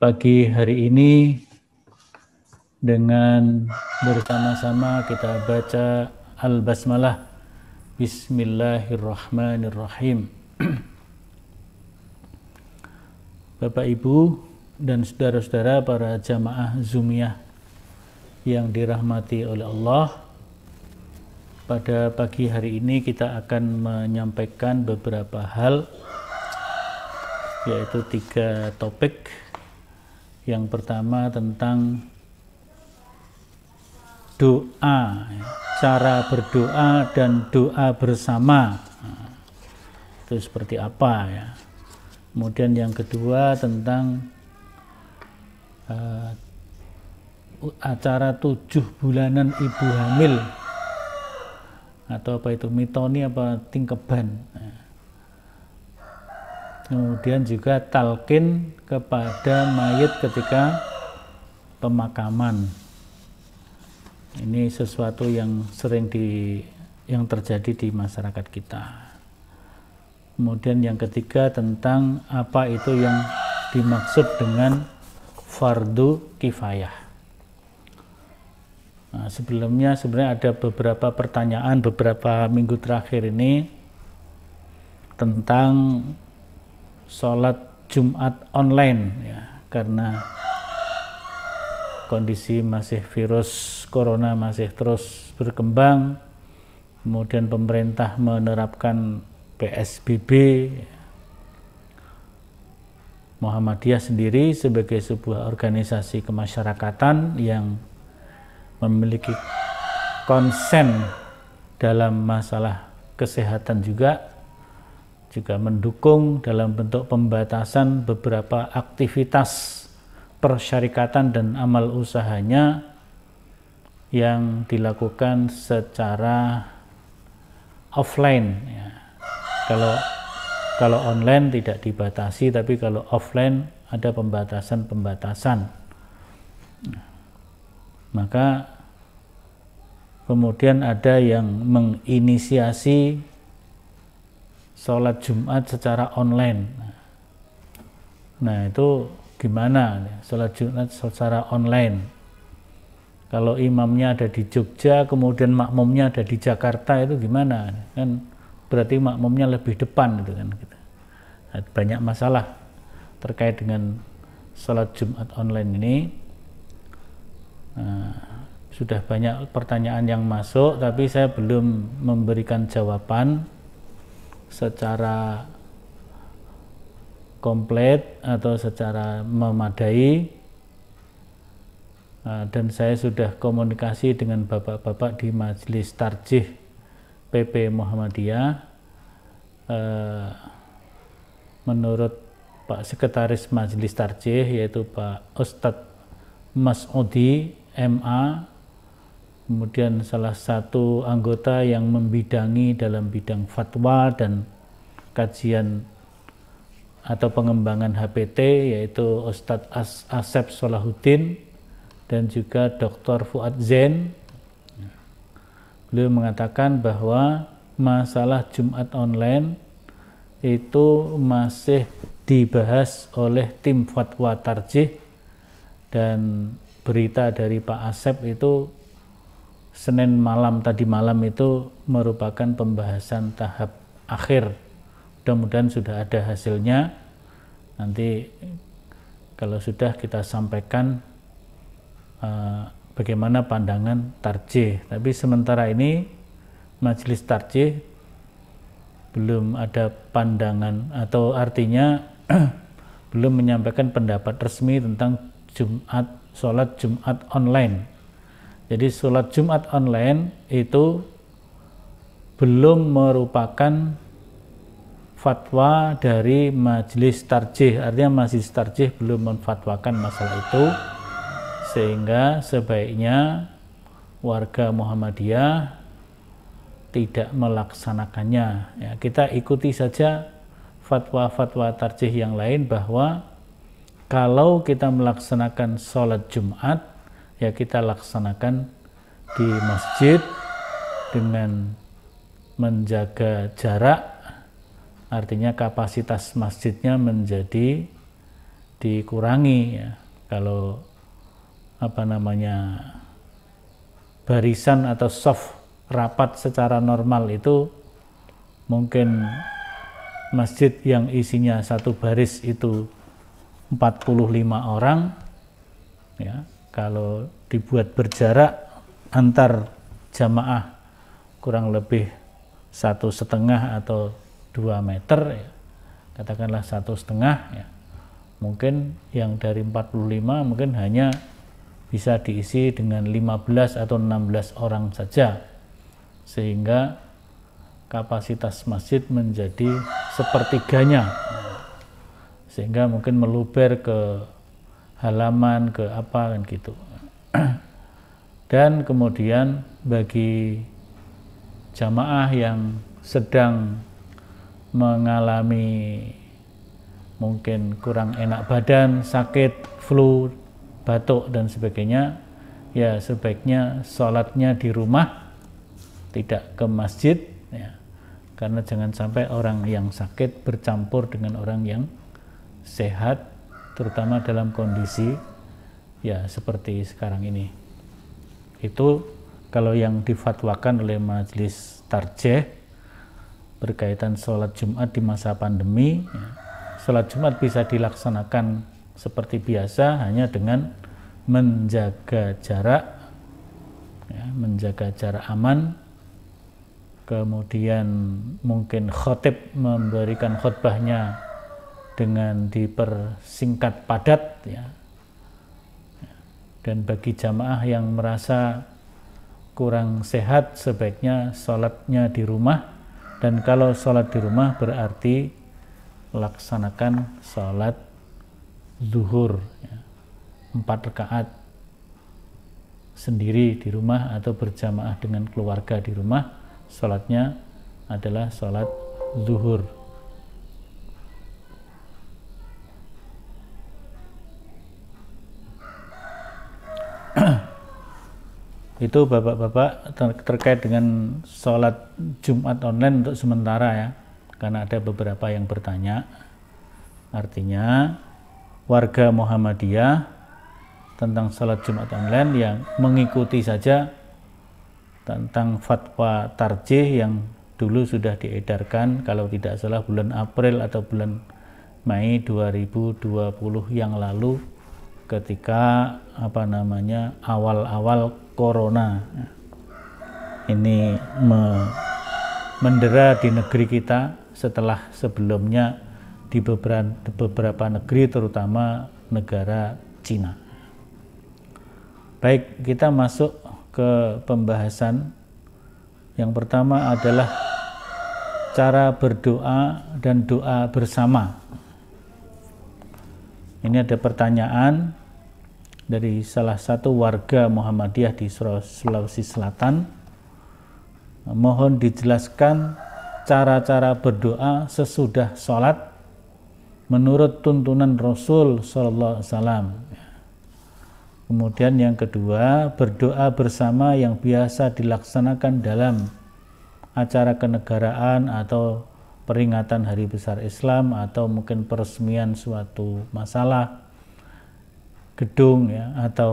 pagi hari ini dengan bersama-sama kita baca Al-Basmalah Bismillahirrahmanirrahim Bapak Ibu dan saudara-saudara para jamaah Zumiyah yang dirahmati oleh Allah pada pagi hari ini kita akan menyampaikan beberapa hal yaitu tiga topik yang pertama tentang doa, cara berdoa dan doa bersama. itu seperti apa ya. Kemudian yang kedua tentang uh, acara tujuh bulanan ibu hamil atau apa itu mitoni apa tingkeban. Nah, kemudian juga talkin kepada mayit ketika pemakaman ini sesuatu yang sering di yang terjadi di masyarakat kita kemudian yang ketiga tentang apa itu yang dimaksud dengan fardu kifayah nah, sebelumnya sebenarnya ada beberapa pertanyaan beberapa minggu terakhir ini tentang sholat Jumat online ya karena kondisi masih virus corona masih terus berkembang kemudian pemerintah menerapkan PSBB Muhammadiyah sendiri sebagai sebuah organisasi kemasyarakatan yang memiliki konsen dalam masalah kesehatan juga juga mendukung dalam bentuk pembatasan beberapa aktivitas persyarikatan dan amal usahanya yang dilakukan secara offline ya. kalau kalau online tidak dibatasi tapi kalau offline ada pembatasan-pembatasan maka kemudian ada yang menginisiasi sholat Jumat secara online. Nah itu gimana sholat Jumat secara online? Kalau imamnya ada di Jogja, kemudian makmumnya ada di Jakarta itu gimana? Kan berarti makmumnya lebih depan gitu kan. Gitu. Nah, banyak masalah terkait dengan sholat Jumat online ini. Nah, sudah banyak pertanyaan yang masuk, tapi saya belum memberikan jawaban secara komplit atau secara memadai eh, dan saya sudah komunikasi dengan bapak-bapak di Majelis Tarjih PP Muhammadiyah eh, menurut Pak Sekretaris Majelis Tarjih yaitu Pak Ustadz Mas Odi MA kemudian salah satu anggota yang membidangi dalam bidang fatwa dan kajian atau pengembangan HPT yaitu Ustadz Asep Solahuddin dan juga Dr. Fuad Zain. Beliau mengatakan bahwa masalah Jumat online itu masih dibahas oleh tim fatwa tarjih dan berita dari Pak Asep itu Senin malam tadi malam itu merupakan pembahasan tahap akhir. Mudah-mudahan sudah ada hasilnya. Nanti kalau sudah kita sampaikan uh, bagaimana pandangan tarjih. Tapi sementara ini majelis tarjih belum ada pandangan atau artinya belum menyampaikan pendapat resmi tentang Jumat, sholat Jumat online jadi sholat Jumat online itu belum merupakan fatwa dari majelis tarjih. Artinya majelis tarjih belum menfatwakan masalah itu. Sehingga sebaiknya warga Muhammadiyah tidak melaksanakannya. Ya, kita ikuti saja fatwa-fatwa tarjih yang lain bahwa kalau kita melaksanakan sholat Jumat ya kita laksanakan di masjid dengan menjaga jarak artinya kapasitas masjidnya menjadi dikurangi ya. kalau apa namanya barisan atau soft rapat secara normal itu mungkin masjid yang isinya satu baris itu 45 orang ya kalau dibuat berjarak antar jamaah kurang lebih satu setengah atau dua meter, ya. katakanlah satu setengah, ya. mungkin yang dari 45 mungkin hanya bisa diisi dengan 15 atau 16 orang saja sehingga kapasitas masjid menjadi sepertiganya sehingga mungkin meluber ke halaman, ke apa kan gitu. Dan kemudian bagi jamaah yang sedang mengalami mungkin kurang enak badan, sakit, flu, batuk dan sebagainya, ya sebaiknya sholatnya di rumah, tidak ke masjid, ya. karena jangan sampai orang yang sakit bercampur dengan orang yang sehat terutama dalam kondisi ya seperti sekarang ini. Itu kalau yang difatwakan oleh Majelis Tarjeh berkaitan sholat Jumat di masa pandemi, ya, sholat Jumat bisa dilaksanakan seperti biasa hanya dengan menjaga jarak, ya, menjaga jarak aman, kemudian mungkin khotib memberikan khutbahnya dengan dipersingkat padat ya. Dan bagi jamaah yang merasa kurang sehat sebaiknya sholatnya di rumah dan kalau sholat di rumah berarti laksanakan sholat zuhur ya. empat rakaat sendiri di rumah atau berjamaah dengan keluarga di rumah sholatnya adalah sholat zuhur itu bapak-bapak terkait dengan sholat Jumat online untuk sementara ya karena ada beberapa yang bertanya artinya warga Muhammadiyah tentang sholat Jumat online yang mengikuti saja tentang fatwa tarjih yang dulu sudah diedarkan kalau tidak salah bulan April atau bulan Mei 2020 yang lalu ketika apa namanya awal-awal corona ini me mendera di negeri kita setelah sebelumnya di beberapa negeri terutama negara Cina. Baik, kita masuk ke pembahasan yang pertama adalah cara berdoa dan doa bersama. Ini ada pertanyaan dari salah satu warga Muhammadiyah di Sulawesi Selatan. Mohon dijelaskan cara-cara berdoa sesudah sholat menurut tuntunan Rasul Sallallahu Alaihi Wasallam. Kemudian yang kedua, berdoa bersama yang biasa dilaksanakan dalam acara kenegaraan atau peringatan hari besar Islam atau mungkin peresmian suatu masalah gedung ya atau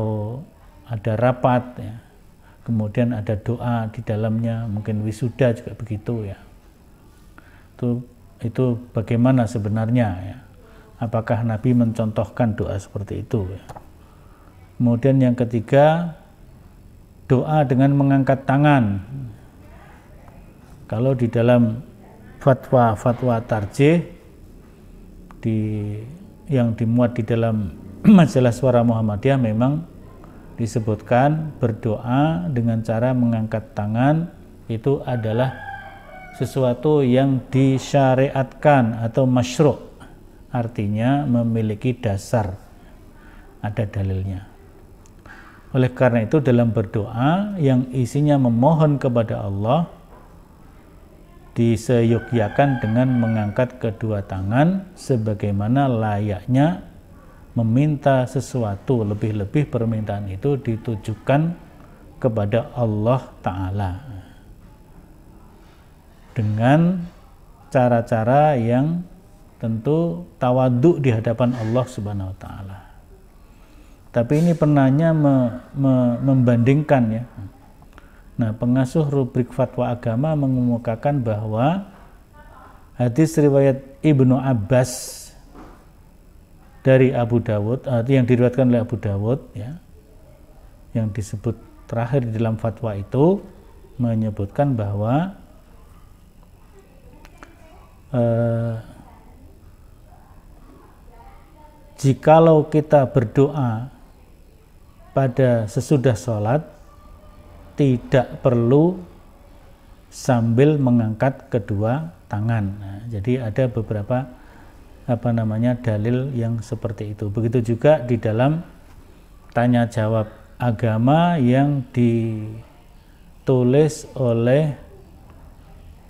ada rapat ya. Kemudian ada doa di dalamnya, mungkin wisuda juga begitu ya. Itu itu bagaimana sebenarnya ya. Apakah Nabi mencontohkan doa seperti itu ya. Kemudian yang ketiga doa dengan mengangkat tangan. Kalau di dalam fatwa-fatwa tarjih di yang dimuat di dalam majalah suara Muhammadiyah memang disebutkan berdoa dengan cara mengangkat tangan itu adalah sesuatu yang disyariatkan atau masyruk artinya memiliki dasar ada dalilnya oleh karena itu dalam berdoa yang isinya memohon kepada Allah diseyogiakan dengan mengangkat kedua tangan sebagaimana layaknya meminta sesuatu lebih-lebih permintaan itu ditujukan kepada Allah Ta'ala dengan cara-cara yang tentu tawaduk di hadapan Allah Subhanahu wa taala. Tapi ini pernahnya me, me, membandingkan ya. Nah, pengasuh rubrik fatwa agama mengemukakan bahwa hadis riwayat Ibnu Abbas dari Abu Dawud atau eh, yang diriwayatkan oleh Abu Dawud ya yang disebut terakhir di dalam fatwa itu menyebutkan bahwa eh, jikalau kita berdoa pada sesudah sholat tidak perlu sambil mengangkat kedua tangan. Nah, jadi ada beberapa apa namanya dalil yang seperti itu. Begitu juga di dalam tanya jawab agama yang ditulis oleh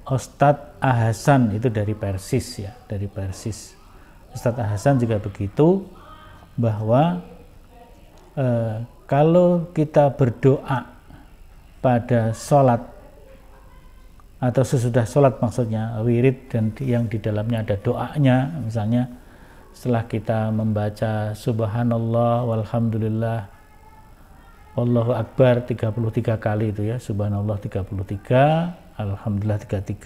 Ustadz Ahasan itu dari Persis ya, dari Persis. Ustadz Ahasan juga begitu bahwa eh, kalau kita berdoa pada sholat atau sesudah sholat maksudnya wirid dan yang di dalamnya ada doanya misalnya setelah kita membaca subhanallah walhamdulillah Allahu akbar 33 kali itu ya subhanallah 33 alhamdulillah 33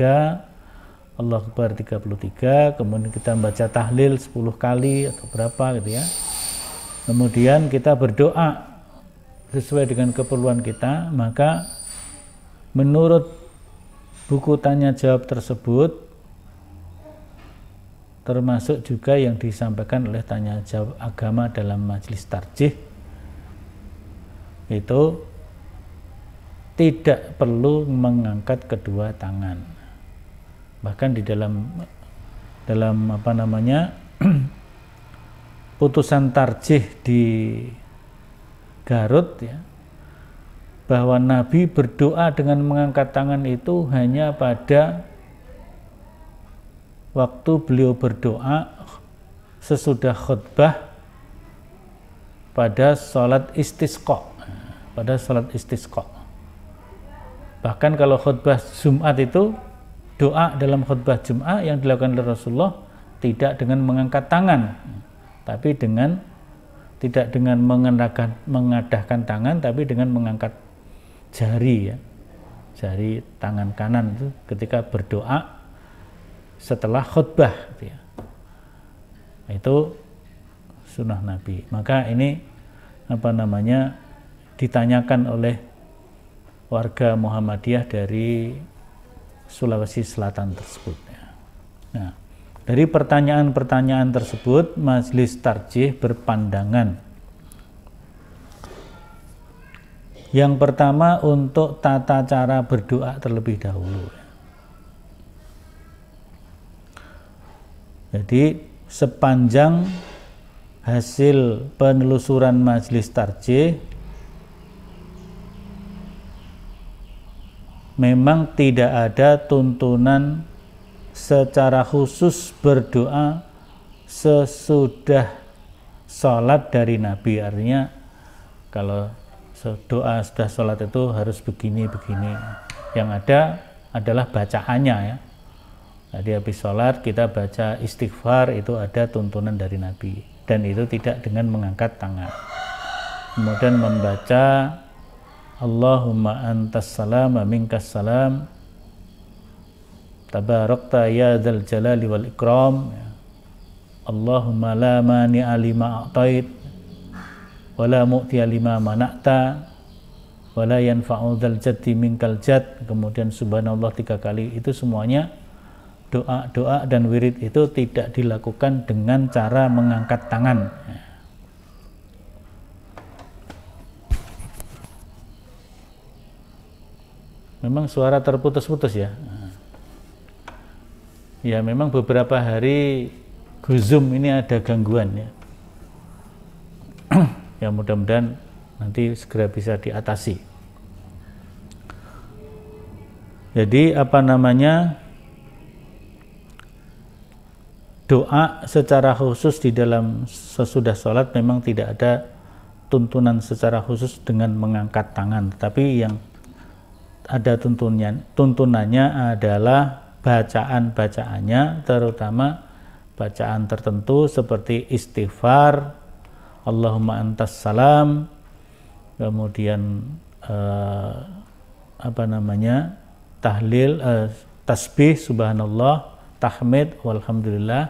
Allah akbar 33 kemudian kita membaca tahlil 10 kali atau berapa gitu ya kemudian kita berdoa sesuai dengan keperluan kita maka menurut buku tanya jawab tersebut termasuk juga yang disampaikan oleh tanya jawab agama dalam majelis tarjih itu tidak perlu mengangkat kedua tangan bahkan di dalam dalam apa namanya putusan tarjih di Garut ya bahwa Nabi berdoa dengan mengangkat tangan itu hanya pada waktu beliau berdoa sesudah khutbah pada sholat istisqa pada sholat istisqa bahkan kalau khutbah Jumat itu doa dalam khutbah Jumat yang dilakukan oleh Rasulullah tidak dengan mengangkat tangan tapi dengan tidak dengan mengadakan, mengadahkan tangan tapi dengan mengangkat jari ya jari tangan kanan itu ketika berdoa setelah khutbah gitu ya. Nah, itu sunnah Nabi maka ini apa namanya ditanyakan oleh warga Muhammadiyah dari Sulawesi Selatan tersebut ya. nah dari pertanyaan-pertanyaan tersebut Majelis Tarjih berpandangan Yang pertama untuk tata cara berdoa terlebih dahulu. Jadi sepanjang hasil penelusuran majelis tarjih memang tidak ada tuntunan secara khusus berdoa sesudah sholat dari Nabi artinya kalau doa sudah sholat itu harus begini begini yang ada adalah bacaannya ya jadi habis sholat kita baca istighfar itu ada tuntunan dari Nabi dan itu tidak dengan mengangkat tangan kemudian membaca Allahumma antas salam minkas salam tabarakta ya dzal jalali wal ikram ya. Allahumma la mani'a lima a'tait wala mu'tiya lima manakta wala yanfa'u dzal jaddi minkal jad kemudian subhanallah tiga kali itu semuanya doa-doa dan wirid itu tidak dilakukan dengan cara mengangkat tangan memang suara terputus-putus ya ya memang beberapa hari Guzum ini ada gangguan ya yang mudah-mudahan nanti segera bisa diatasi. Jadi apa namanya doa secara khusus di dalam sesudah sholat memang tidak ada tuntunan secara khusus dengan mengangkat tangan, tapi yang ada tuntunnya, tuntunannya adalah bacaan bacaannya, terutama bacaan tertentu seperti istighfar, Allahumma antas salam kemudian uh, apa namanya tahlil uh, tasbih subhanallah tahmid walhamdulillah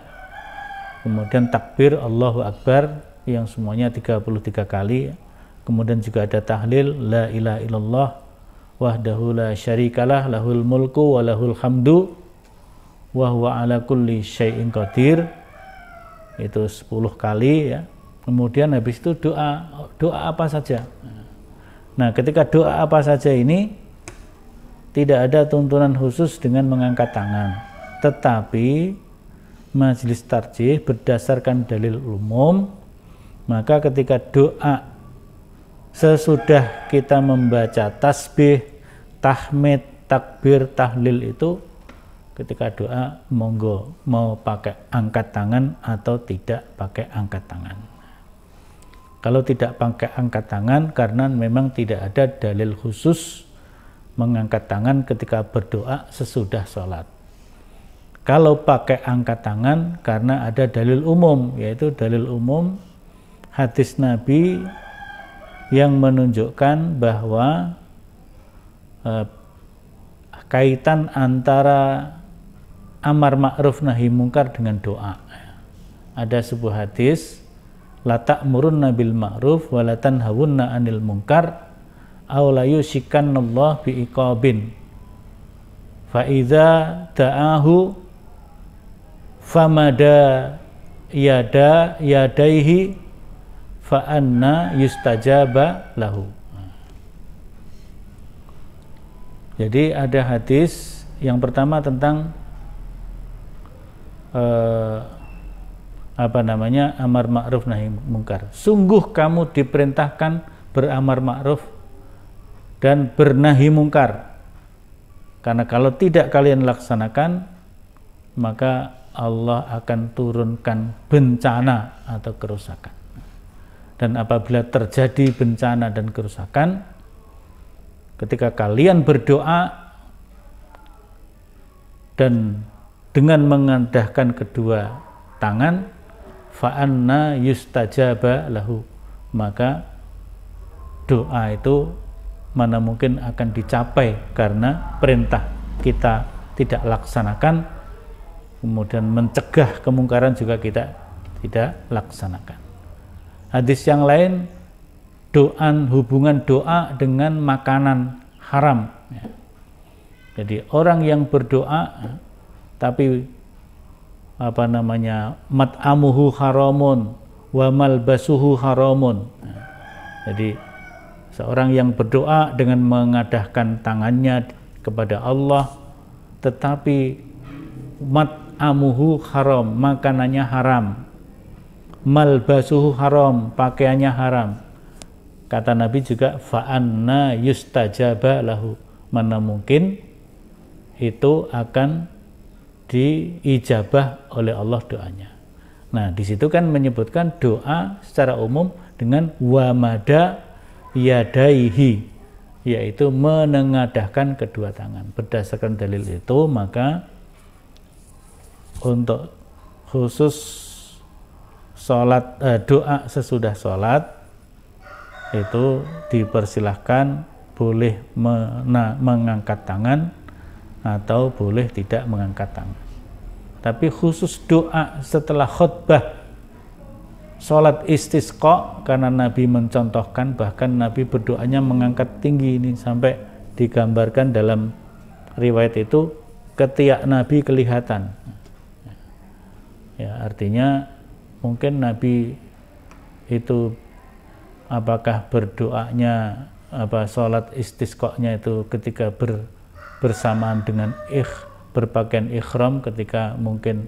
kemudian takbir Allahu akbar yang semuanya 33 kali kemudian juga ada tahlil la ilaha illallah wahdahu la syarikalah lahul mulku wa lahul hamdu wa huwa ala kulli syai'in qadir itu 10 kali ya Kemudian habis itu doa, doa apa saja. Nah, ketika doa apa saja ini tidak ada tuntunan khusus dengan mengangkat tangan. Tetapi majelis tarjih berdasarkan dalil umum, maka ketika doa sesudah kita membaca tasbih, tahmid, takbir, tahlil itu ketika doa monggo mau pakai angkat tangan atau tidak pakai angkat tangan. Kalau tidak pakai angkat tangan karena memang tidak ada dalil khusus mengangkat tangan ketika berdoa sesudah sholat. Kalau pakai angkat tangan karena ada dalil umum, yaitu dalil umum hadis Nabi yang menunjukkan bahwa eh, kaitan antara amar ma'ruf nahi mungkar dengan doa. Ada sebuah hadis la murun bil ma'ruf walatan hawun na 'anil munkar aw la yusikanallahu bi iqabin fa idza ta'ahu famada yada yadaihi fa anna yustajaba lahu jadi ada hadis yang pertama tentang uh, apa namanya amar ma'ruf nahi mungkar. Sungguh kamu diperintahkan beramar ma'ruf dan bernahi mungkar. Karena kalau tidak kalian laksanakan maka Allah akan turunkan bencana atau kerusakan. Dan apabila terjadi bencana dan kerusakan ketika kalian berdoa dan dengan mengendahkan kedua tangan fa'anna yustajaba lahu maka doa itu mana mungkin akan dicapai karena perintah kita tidak laksanakan kemudian mencegah kemungkaran juga kita tidak laksanakan hadis yang lain doan hubungan doa dengan makanan haram ya. jadi orang yang berdoa tapi apa namanya mat'amuhu haramun wa malbasuhu haramun. jadi seorang yang berdoa dengan mengadahkan tangannya kepada Allah tetapi mat'amuhu haram, makanannya haram. Malbasuhu haram, pakaiannya haram. Kata Nabi juga fa'anna yustajaba lahu. Mana mungkin itu akan diijabah oleh Allah doanya. Nah, di situ kan menyebutkan doa secara umum dengan wamada yadaihi yaitu menengadahkan kedua tangan. Berdasarkan dalil itu, maka untuk khusus sholat eh, doa sesudah sholat itu dipersilahkan boleh mengangkat tangan atau boleh tidak mengangkat tangan. Tapi khusus doa setelah khutbah sholat istisqa karena Nabi mencontohkan bahkan Nabi berdoanya mengangkat tinggi ini sampai digambarkan dalam riwayat itu ketiak Nabi kelihatan. Ya, artinya mungkin Nabi itu apakah berdoanya apa sholat istisqa itu ketika ber bersamaan dengan ikh berpakaian ikhram ketika mungkin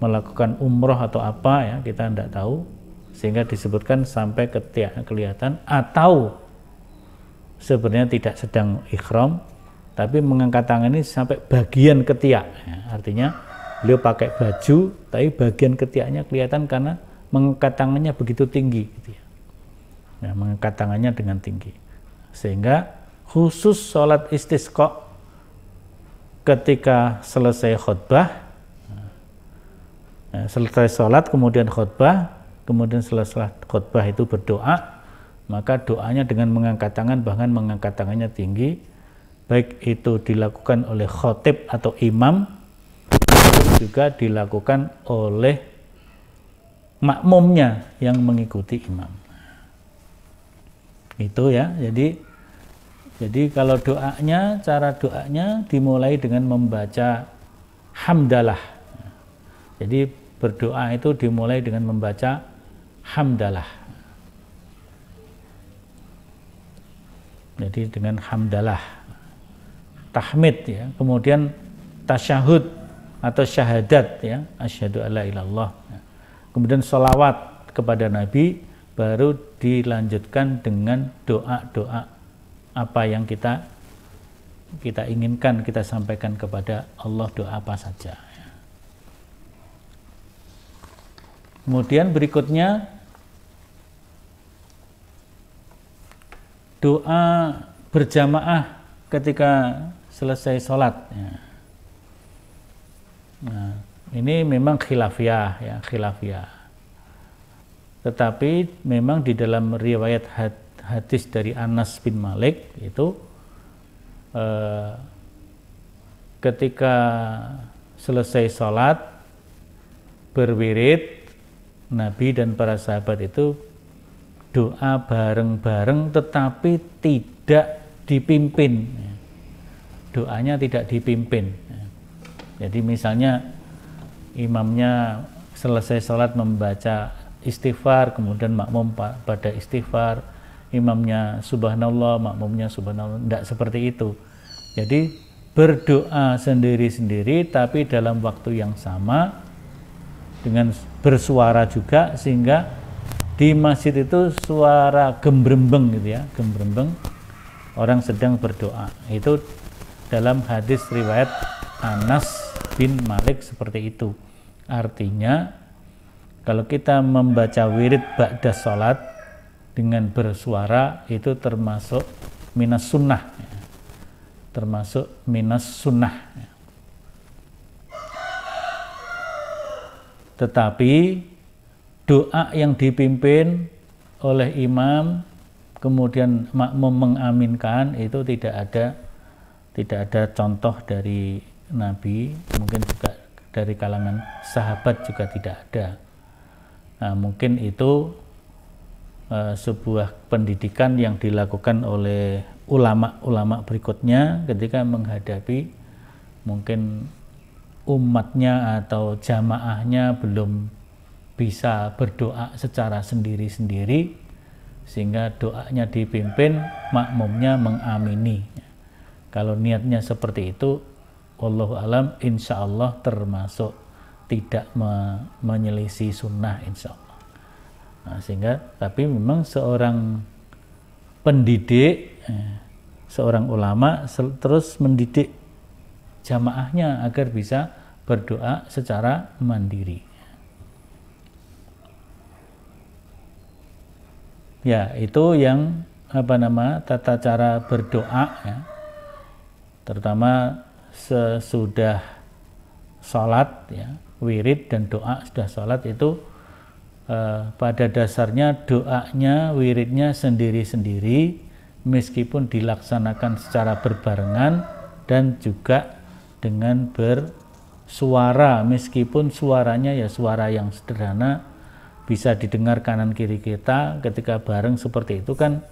melakukan umroh atau apa ya kita tidak tahu sehingga disebutkan sampai ketiak kelihatan atau sebenarnya tidak sedang ikhram tapi mengangkat tangan ini sampai bagian ketiak ya, artinya beliau pakai baju tapi bagian ketiaknya kelihatan karena mengangkat tangannya begitu tinggi gitu ya. nah, mengangkat tangannya dengan tinggi sehingga khusus sholat istisqa ketika selesai khutbah, ya, selesai sholat, kemudian khutbah, kemudian selesai khutbah itu berdoa, maka doanya dengan mengangkat tangan, bahkan mengangkat tangannya tinggi, baik itu dilakukan oleh khotib atau imam, juga dilakukan oleh makmumnya yang mengikuti imam. Itu ya, jadi jadi kalau doanya, cara doanya dimulai dengan membaca hamdalah. Jadi berdoa itu dimulai dengan membaca hamdalah. Jadi dengan hamdalah. Tahmid ya, kemudian tasyahud atau syahadat ya, asyhadu alla ilallah. Kemudian solawat kepada Nabi baru dilanjutkan dengan doa-doa apa yang kita kita inginkan kita sampaikan kepada Allah doa apa saja. Kemudian berikutnya doa berjamaah ketika selesai sholat. Ya. Nah, ini memang khilafiah ya khilafiyah. Tetapi memang di dalam riwayat had, hadis dari Anas bin Malik itu eh, ketika selesai sholat berwirid Nabi dan para sahabat itu doa bareng-bareng tetapi tidak dipimpin doanya tidak dipimpin jadi misalnya imamnya selesai sholat membaca istighfar kemudian makmum pada istighfar imamnya subhanallah, makmumnya subhanallah, tidak seperti itu. Jadi berdoa sendiri-sendiri tapi dalam waktu yang sama dengan bersuara juga sehingga di masjid itu suara gembrembeng gitu ya, gembrembeng orang sedang berdoa. Itu dalam hadis riwayat Anas bin Malik seperti itu. Artinya kalau kita membaca wirid ba'da salat dengan bersuara itu termasuk minas sunnah termasuk minas sunnah tetapi doa yang dipimpin oleh imam kemudian makmum mengaminkan itu tidak ada tidak ada contoh dari nabi mungkin juga dari kalangan sahabat juga tidak ada nah, mungkin itu Eh, sebuah pendidikan yang dilakukan oleh ulama-ulama berikutnya ketika menghadapi mungkin umatnya atau jamaahnya belum bisa berdoa secara sendiri-sendiri sehingga doanya dipimpin makmumnya mengamini kalau niatnya seperti itu Allah alam insya Allah termasuk tidak me menyelisih sunnah insya Allah Nah, sehingga tapi memang seorang pendidik, eh, seorang ulama terus mendidik jamaahnya agar bisa berdoa secara mandiri. Ya, itu yang apa nama tata cara berdoa ya. Terutama sesudah sholat ya, wirid dan doa sudah sholat itu Eh, pada dasarnya doanya, wiridnya sendiri-sendiri, meskipun dilaksanakan secara berbarengan dan juga dengan bersuara, meskipun suaranya ya suara yang sederhana bisa didengar kanan kiri kita ketika bareng seperti itu kan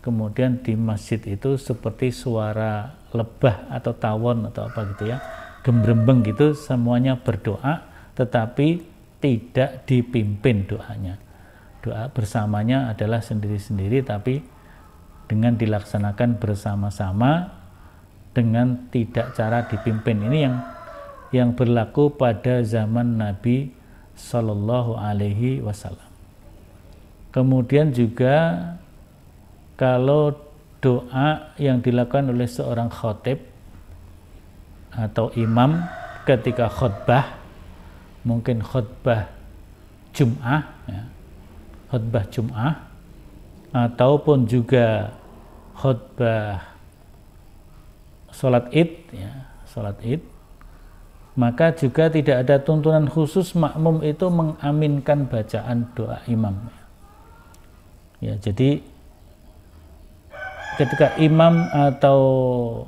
kemudian di masjid itu seperti suara lebah atau tawon atau apa gitu ya gembrembeng gitu semuanya berdoa tetapi tidak dipimpin doanya. Doa bersamanya adalah sendiri-sendiri tapi dengan dilaksanakan bersama-sama dengan tidak cara dipimpin. Ini yang yang berlaku pada zaman Nabi Shallallahu alaihi wasallam. Kemudian juga kalau doa yang dilakukan oleh seorang khotib atau imam ketika khutbah mungkin khutbah Jum'ah ya, khutbah Jum'ah ataupun juga khutbah sholat id ya, sholat id maka juga tidak ada tuntunan khusus makmum itu mengaminkan bacaan doa imam ya, ya jadi ketika imam atau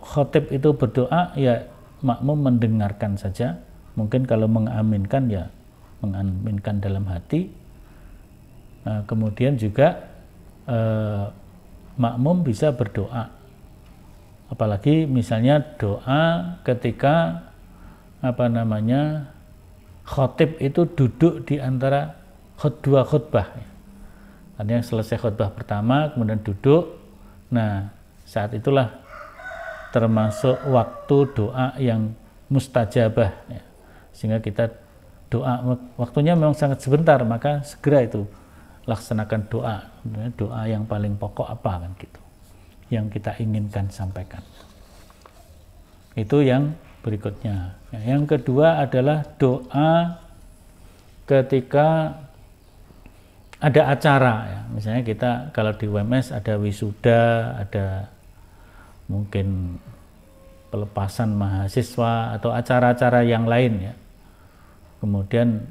khotib itu berdoa ya makmum mendengarkan saja Mungkin kalau mengaminkan ya mengaminkan dalam hati. Nah, kemudian juga eh, makmum bisa berdoa. Apalagi misalnya doa ketika apa namanya khotib itu duduk di antara dua khutbah. Artinya selesai khutbah pertama kemudian duduk. Nah saat itulah termasuk waktu doa yang mustajabah. Ya sehingga kita doa waktunya memang sangat sebentar maka segera itu laksanakan doa ya, doa yang paling pokok apa kan gitu yang kita inginkan sampaikan itu yang berikutnya ya, yang kedua adalah doa ketika ada acara ya. misalnya kita kalau di WMS ada wisuda ada mungkin pelepasan mahasiswa atau acara-acara yang lain ya kemudian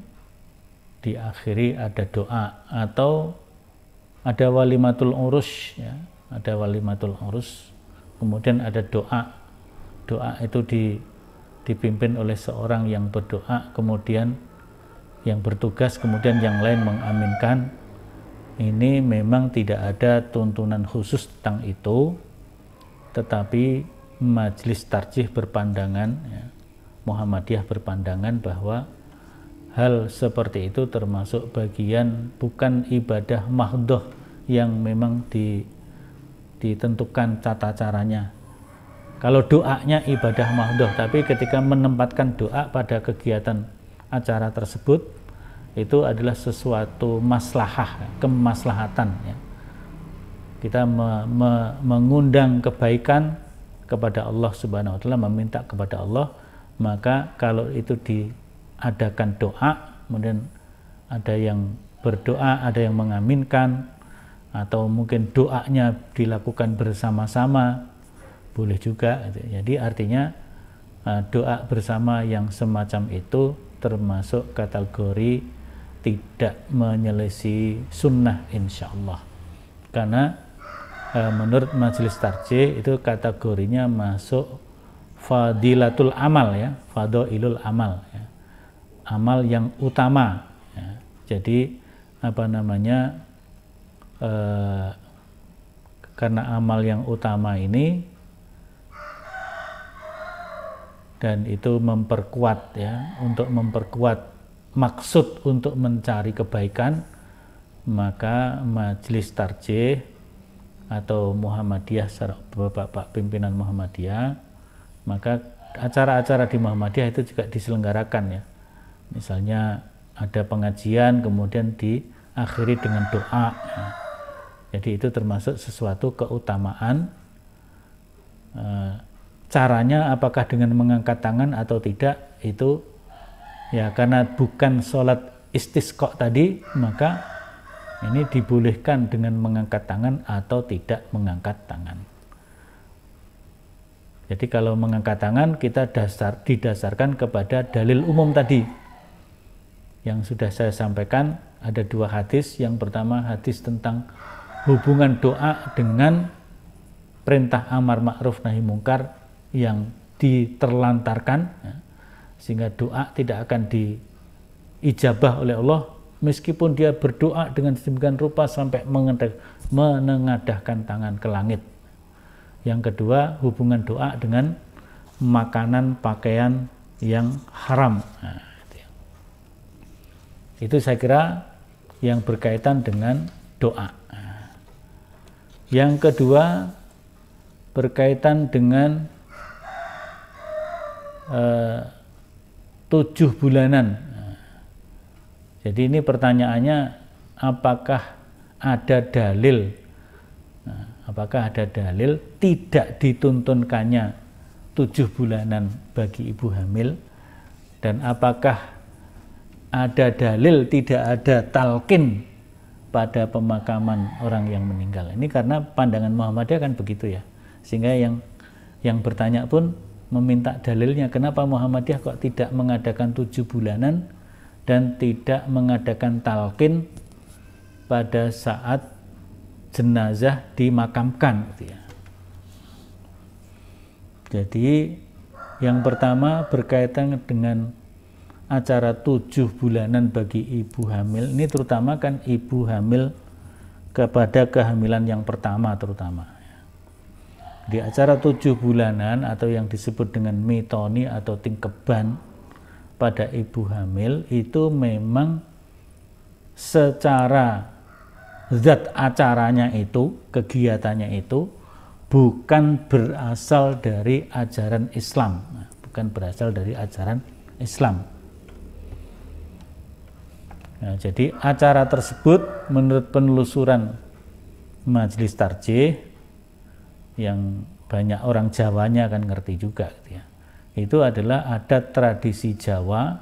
diakhiri ada doa atau ada walimatul urus ya ada walimatul urus kemudian ada doa doa itu di, dipimpin oleh seorang yang berdoa kemudian yang bertugas kemudian yang lain mengaminkan ini memang tidak ada tuntunan khusus tentang itu tetapi majelis tarjih berpandangan ya, Muhammadiyah berpandangan bahwa hal seperti itu termasuk bagian bukan ibadah mahdoh yang memang di, ditentukan tata caranya. Kalau doanya ibadah mahdoh, tapi ketika menempatkan doa pada kegiatan acara tersebut, itu adalah sesuatu maslahah, kemaslahatan. Ya. Kita me, me, mengundang kebaikan kepada Allah Subhanahu wa taala, meminta kepada Allah, maka kalau itu di adakan doa, kemudian ada yang berdoa, ada yang mengaminkan, atau mungkin doanya dilakukan bersama-sama, boleh juga. Jadi artinya e, doa bersama yang semacam itu termasuk kategori tidak menyelesaikan sunnah insya Allah karena e, menurut majelis tarje itu kategorinya masuk fadilatul amal ya fadilul amal amal yang utama. Ya. Jadi apa namanya eh, karena amal yang utama ini dan itu memperkuat ya untuk memperkuat maksud untuk mencari kebaikan maka majelis tarjih atau Muhammadiyah secara Bapak pimpinan Muhammadiyah maka acara-acara di Muhammadiyah itu juga diselenggarakan ya Misalnya ada pengajian kemudian diakhiri dengan doa. Jadi itu termasuk sesuatu keutamaan. E, caranya apakah dengan mengangkat tangan atau tidak itu ya karena bukan sholat istisqa tadi maka ini dibolehkan dengan mengangkat tangan atau tidak mengangkat tangan. Jadi kalau mengangkat tangan kita dasar didasarkan kepada dalil umum tadi yang sudah saya sampaikan ada dua hadis. Yang pertama hadis tentang hubungan doa dengan perintah amar ma'ruf nahi mungkar yang diterlantarkan ya, sehingga doa tidak akan diijabah oleh Allah meskipun dia berdoa dengan sedemikian rupa sampai menengadahkan tangan ke langit. Yang kedua, hubungan doa dengan makanan pakaian yang haram. Nah, itu saya kira yang berkaitan dengan doa. Yang kedua berkaitan dengan uh, tujuh bulanan. Jadi ini pertanyaannya apakah ada dalil? Nah, apakah ada dalil tidak dituntunkannya tujuh bulanan bagi ibu hamil? Dan apakah ada dalil tidak ada talkin pada pemakaman orang yang meninggal. Ini karena pandangan Muhammadiyah kan begitu ya. Sehingga yang yang bertanya pun meminta dalilnya kenapa Muhammadiyah kok tidak mengadakan tujuh bulanan dan tidak mengadakan talkin pada saat jenazah dimakamkan gitu ya. Jadi yang pertama berkaitan dengan acara tujuh bulanan bagi ibu hamil ini terutama kan ibu hamil kepada kehamilan yang pertama terutama di acara tujuh bulanan atau yang disebut dengan metoni atau tingkeban pada ibu hamil itu memang secara zat acaranya itu kegiatannya itu bukan berasal dari ajaran Islam bukan berasal dari ajaran Islam Nah, jadi acara tersebut menurut penelusuran Majelis Tarjih yang banyak orang Jawanya akan ngerti juga gitu ya. Itu adalah adat tradisi Jawa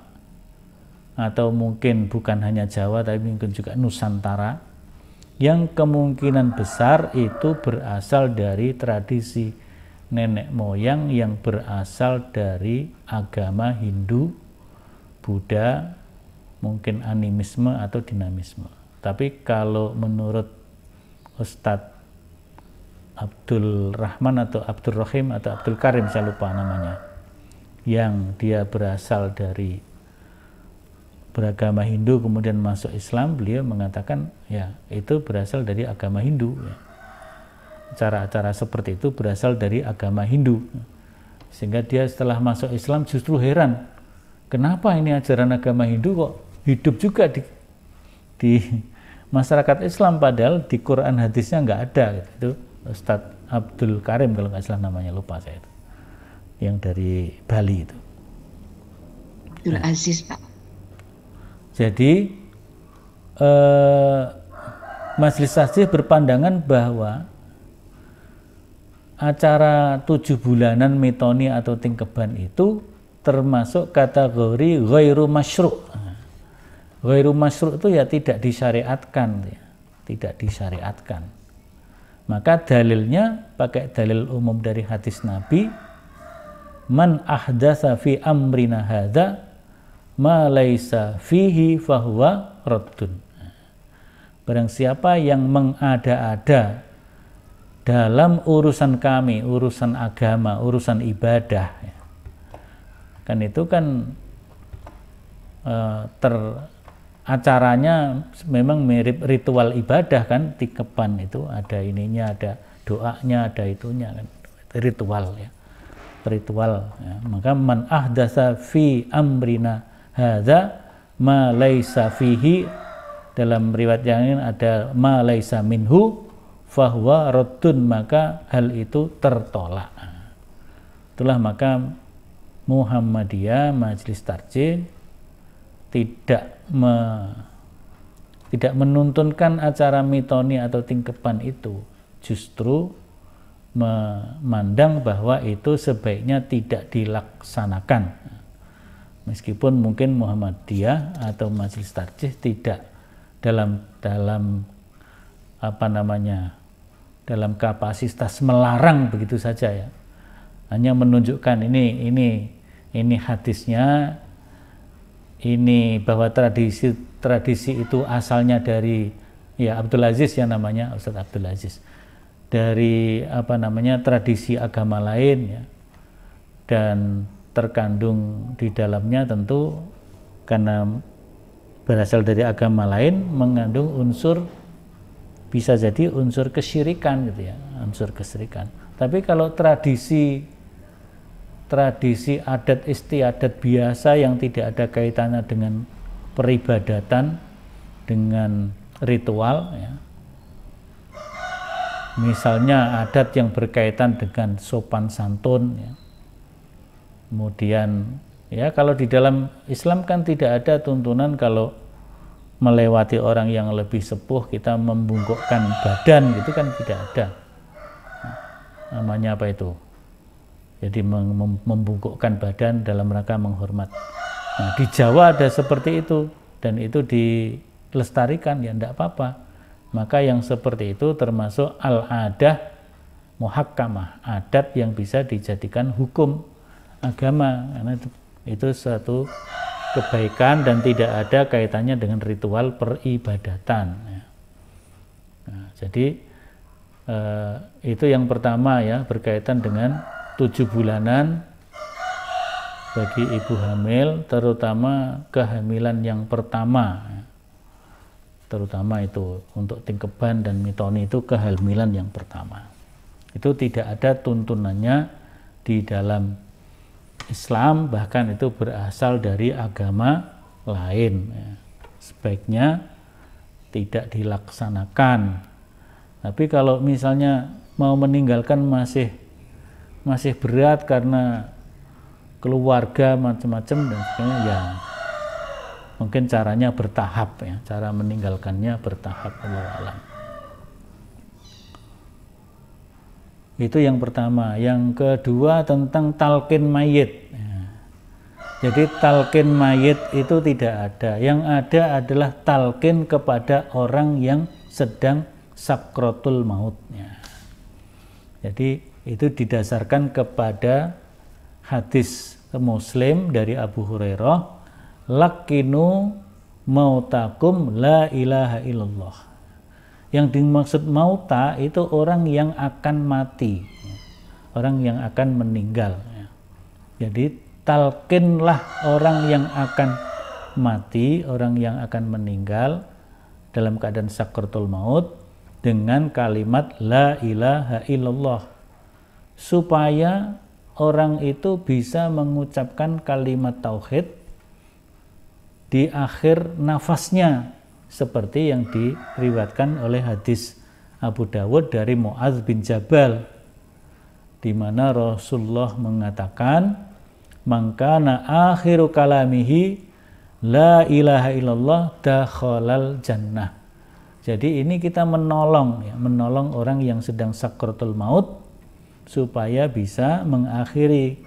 atau mungkin bukan hanya Jawa tapi mungkin juga Nusantara yang kemungkinan besar itu berasal dari tradisi nenek moyang yang berasal dari agama Hindu, Buddha, mungkin animisme atau dinamisme. Tapi kalau menurut Ustadz Abdul Rahman atau Abdul Rahim atau Abdul Karim saya lupa namanya yang dia berasal dari beragama Hindu kemudian masuk Islam beliau mengatakan ya itu berasal dari agama Hindu ya. cara-cara seperti itu berasal dari agama Hindu sehingga dia setelah masuk Islam justru heran kenapa ini ajaran agama Hindu kok hidup juga di, di masyarakat Islam padahal di Quran hadisnya nggak ada itu Ustadz Abdul Karim kalau nggak salah namanya lupa saya itu yang dari Bali itu Abdul nah. Aziz Pak jadi eh, Majelis Tasjih berpandangan bahwa acara tujuh bulanan metoni atau tingkeban itu termasuk kategori ghairu masyru' Ghairu masruh itu ya tidak disyariatkan ya. Tidak disyariatkan. Maka dalilnya pakai dalil umum dari hadis Nabi man ahdasa fi amrina hadha ma laisa fihi fahuwa raddun. Barang siapa yang mengada-ada dalam urusan kami, urusan agama, urusan ibadah, ya. kan itu kan uh, ter acaranya memang mirip ritual ibadah kan tikepan itu ada ininya ada doanya ada itunya kan ritual ya ritual ya. maka man ahdasa fi amrina hadza ma laisa fihi dalam riwayat yang lain ada ma laisa minhu fahuwa raddun maka hal itu tertolak itulah maka Muhammadiyah Majelis Tarjih tidak me, tidak menuntunkan acara mitoni atau tingkepan itu justru memandang bahwa itu sebaiknya tidak dilaksanakan meskipun mungkin Muhammadiyah atau Majelis Tarjih tidak dalam dalam apa namanya dalam kapasitas melarang begitu saja ya hanya menunjukkan ini ini ini hadisnya ini bahwa tradisi tradisi itu asalnya dari ya Abdul Aziz yang namanya Ustaz Abdul Aziz dari apa namanya tradisi agama lain ya dan terkandung di dalamnya tentu karena berasal dari agama lain mengandung unsur bisa jadi unsur kesyirikan gitu ya unsur kesyirikan tapi kalau tradisi tradisi adat istiadat biasa yang tidak ada kaitannya dengan peribadatan, dengan ritual. Ya. Misalnya adat yang berkaitan dengan sopan santun. Ya. Kemudian ya kalau di dalam Islam kan tidak ada tuntunan kalau melewati orang yang lebih sepuh kita membungkukkan badan gitu kan tidak ada namanya apa itu jadi membungkukkan badan dalam rangka menghormat. Nah, di Jawa ada seperti itu dan itu dilestarikan ya tidak apa-apa. Maka yang seperti itu termasuk al-adah muhakkamah, adat yang bisa dijadikan hukum agama karena itu, itu suatu kebaikan dan tidak ada kaitannya dengan ritual peribadatan. Ya. Nah, jadi eh, itu yang pertama ya berkaitan dengan tujuh bulanan bagi ibu hamil terutama kehamilan yang pertama terutama itu untuk tingkeban dan mitoni itu kehamilan yang pertama itu tidak ada tuntunannya di dalam Islam bahkan itu berasal dari agama lain sebaiknya tidak dilaksanakan tapi kalau misalnya mau meninggalkan masih masih berat karena keluarga macam-macam dan sebagainya ya mungkin caranya bertahap ya cara meninggalkannya bertahap Allah alam itu yang pertama yang kedua tentang talkin mayit ya. jadi talkin mayit itu tidak ada yang ada adalah talkin kepada orang yang sedang sakrotul mautnya jadi itu didasarkan kepada hadis Muslim dari Abu Hurairah lakinu mautakum la ilaha illallah yang dimaksud mauta itu orang yang akan mati orang yang akan meninggal jadi talkinlah orang yang akan mati orang yang akan meninggal dalam keadaan sakratul maut dengan kalimat la ilaha illallah supaya orang itu bisa mengucapkan kalimat tauhid di akhir nafasnya seperti yang diriwatkan oleh hadis Abu Dawud dari Muaz bin Jabal di mana Rasulullah mengatakan mangkana akhiru kalamihi la ilaha illallah dakhalal jannah jadi ini kita menolong ya, menolong orang yang sedang sakratul maut supaya bisa mengakhiri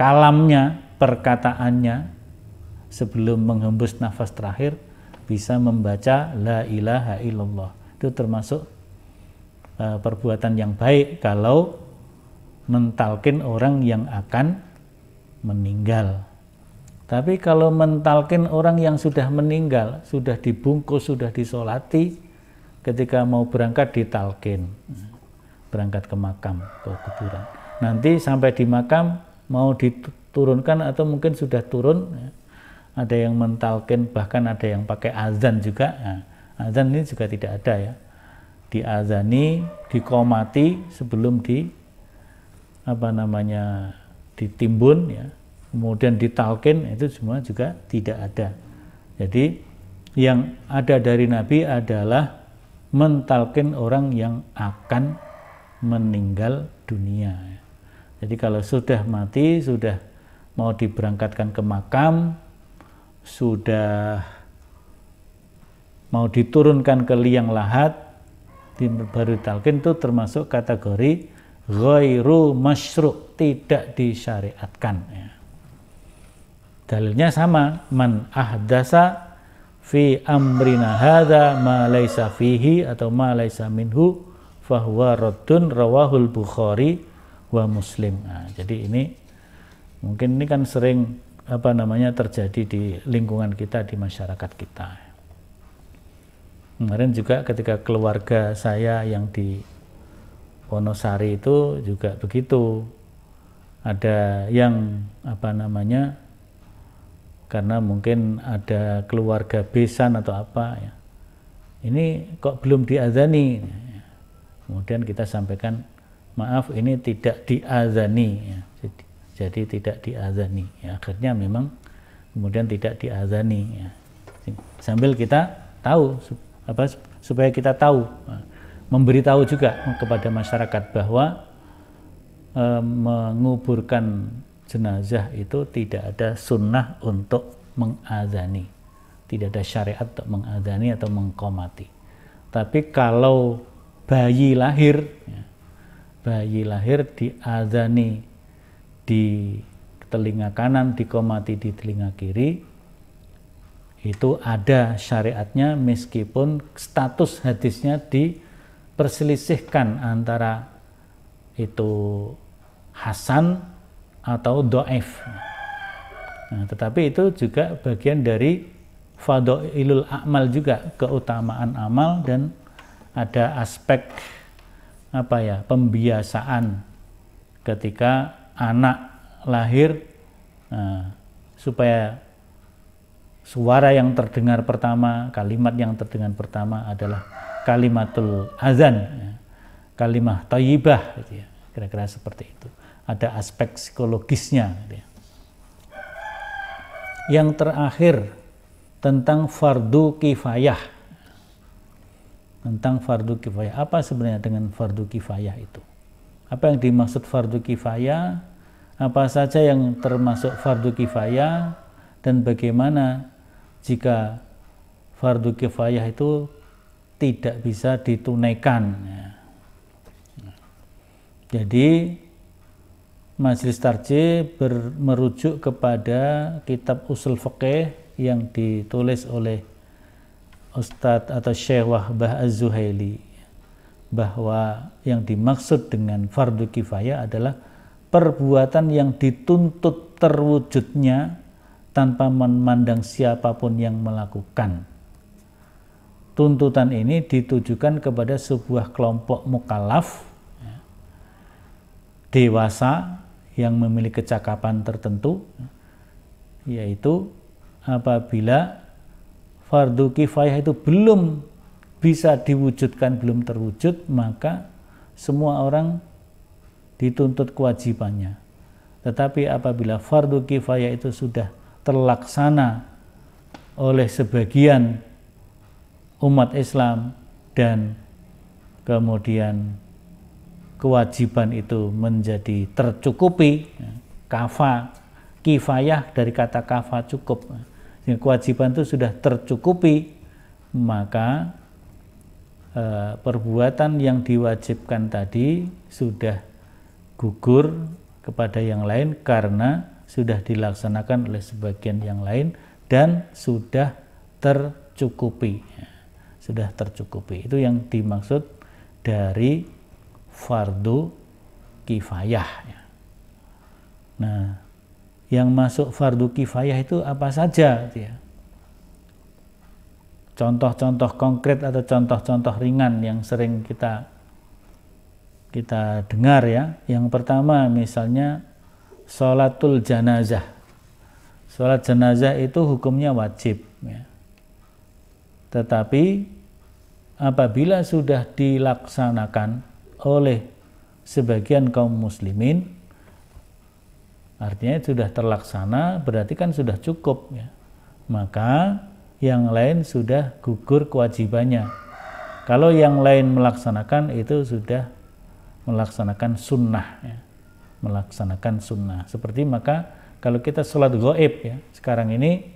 kalamnya, perkataannya sebelum menghembus nafas terakhir bisa membaca la ilaha illallah. Itu termasuk uh, perbuatan yang baik kalau mentalkin orang yang akan meninggal. Tapi kalau mentalkin orang yang sudah meninggal, sudah dibungkus, sudah disolati, ketika mau berangkat ditalkin berangkat ke makam ke kuburan nanti sampai di makam mau diturunkan atau mungkin sudah turun ya. ada yang mentalkin bahkan ada yang pakai azan juga nah, azan ini juga tidak ada ya Di diazani dikomati sebelum di apa namanya ditimbun ya kemudian ditalkin itu semua juga tidak ada jadi yang ada dari Nabi adalah mentalkin orang yang akan meninggal dunia. Jadi kalau sudah mati, sudah mau diberangkatkan ke makam, sudah mau diturunkan ke liang lahat, baru talqin itu termasuk kategori ghairu masyru' tidak disyariatkan ya. Dalilnya sama, man ahdasa fi amrina hadha ma laysa fihi atau ma laysa minhu fahuwa raddun rawahul Bukhari wa Muslim. Nah, jadi ini mungkin ini kan sering apa namanya terjadi di lingkungan kita di masyarakat kita. Kemarin juga ketika keluarga saya yang di Wonosari itu juga begitu. Ada yang apa namanya karena mungkin ada keluarga besan atau apa ya. Ini kok belum diadani Kemudian kita sampaikan, maaf ini tidak diazani, ya. jadi, jadi tidak diazani. Ya, akhirnya memang kemudian tidak diazani. Ya. Sambil kita tahu apa supaya kita tahu ya, memberitahu juga kepada masyarakat bahwa e, menguburkan jenazah itu tidak ada sunnah untuk mengazani tidak ada syariat untuk mengazani atau mengkomati tapi kalau bayi lahir bayi lahir di diadani di telinga kanan dikomati di telinga kiri itu ada syariatnya meskipun status hadisnya diperselisihkan antara itu hasan atau do'if nah, tetapi itu juga bagian dari fadu'ilul amal juga keutamaan amal dan ada aspek apa ya pembiasaan ketika anak lahir nah, supaya suara yang terdengar pertama kalimat yang terdengar pertama adalah kalimatul azan ya, kalimat taibah gitu ya kira-kira seperti itu ada aspek psikologisnya gitu ya. yang terakhir tentang fardu kifayah tentang fardu kifayah. Apa sebenarnya dengan fardu kifayah itu? Apa yang dimaksud fardu kifayah? Apa saja yang termasuk fardu kifayah dan bagaimana jika fardu kifayah itu tidak bisa ditunaikan? Jadi Majelis Tarji merujuk kepada kitab usul fikih yang ditulis oleh Ustadz atau Syekh Wahbah Az-Zuhaili bahwa yang dimaksud dengan fardu kifayah adalah perbuatan yang dituntut terwujudnya tanpa memandang siapapun yang melakukan. Tuntutan ini ditujukan kepada sebuah kelompok mukalaf ya, dewasa yang memiliki kecakapan tertentu yaitu apabila fardu kifayah itu belum bisa diwujudkan, belum terwujud, maka semua orang dituntut kewajibannya. Tetapi apabila fardu kifayah itu sudah terlaksana oleh sebagian umat Islam dan kemudian kewajiban itu menjadi tercukupi ya, kafa kifayah dari kata kafa cukup sehingga kewajiban itu sudah tercukupi, maka e, perbuatan yang diwajibkan tadi sudah gugur kepada yang lain karena sudah dilaksanakan oleh sebagian yang lain dan sudah tercukupi. Sudah tercukupi. Itu yang dimaksud dari fardu kifayah. Nah, yang masuk fardu kifayah itu apa saja gitu ya. Contoh-contoh konkret atau contoh-contoh ringan yang sering kita kita dengar ya. Yang pertama misalnya sholatul janazah. Sholat janazah itu hukumnya wajib. Ya. Tetapi apabila sudah dilaksanakan oleh sebagian kaum muslimin, Artinya sudah terlaksana berarti kan sudah cukup ya. Maka yang lain sudah gugur kewajibannya. Kalau yang lain melaksanakan itu sudah melaksanakan sunnah ya. Melaksanakan sunnah. Seperti maka kalau kita sholat goib ya sekarang ini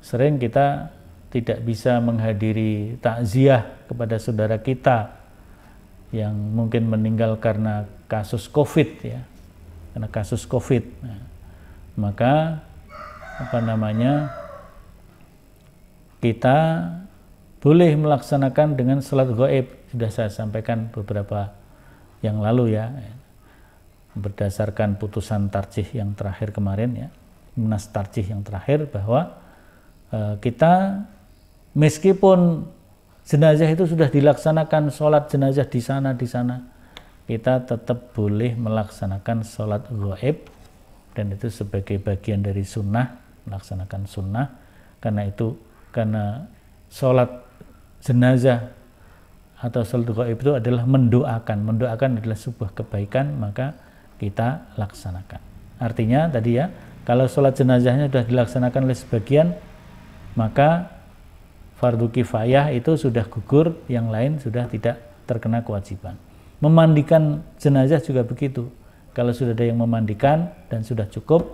sering kita tidak bisa menghadiri takziah kepada saudara kita yang mungkin meninggal karena kasus covid ya karena kasus COVID. Nah, maka apa namanya kita boleh melaksanakan dengan sholat goib sudah saya sampaikan beberapa yang lalu ya berdasarkan putusan tarjih yang terakhir kemarin ya munas tarjih yang terakhir bahwa e, kita meskipun jenazah itu sudah dilaksanakan sholat jenazah di sana di sana kita tetap boleh melaksanakan sholat goib dan itu sebagai bagian dari sunnah melaksanakan sunnah karena itu karena sholat jenazah atau sholat goib itu adalah mendoakan mendoakan adalah sebuah kebaikan maka kita laksanakan artinya tadi ya kalau sholat jenazahnya sudah dilaksanakan oleh sebagian maka fardu kifayah itu sudah gugur yang lain sudah tidak terkena kewajiban Memandikan jenazah juga begitu. Kalau sudah ada yang memandikan dan sudah cukup,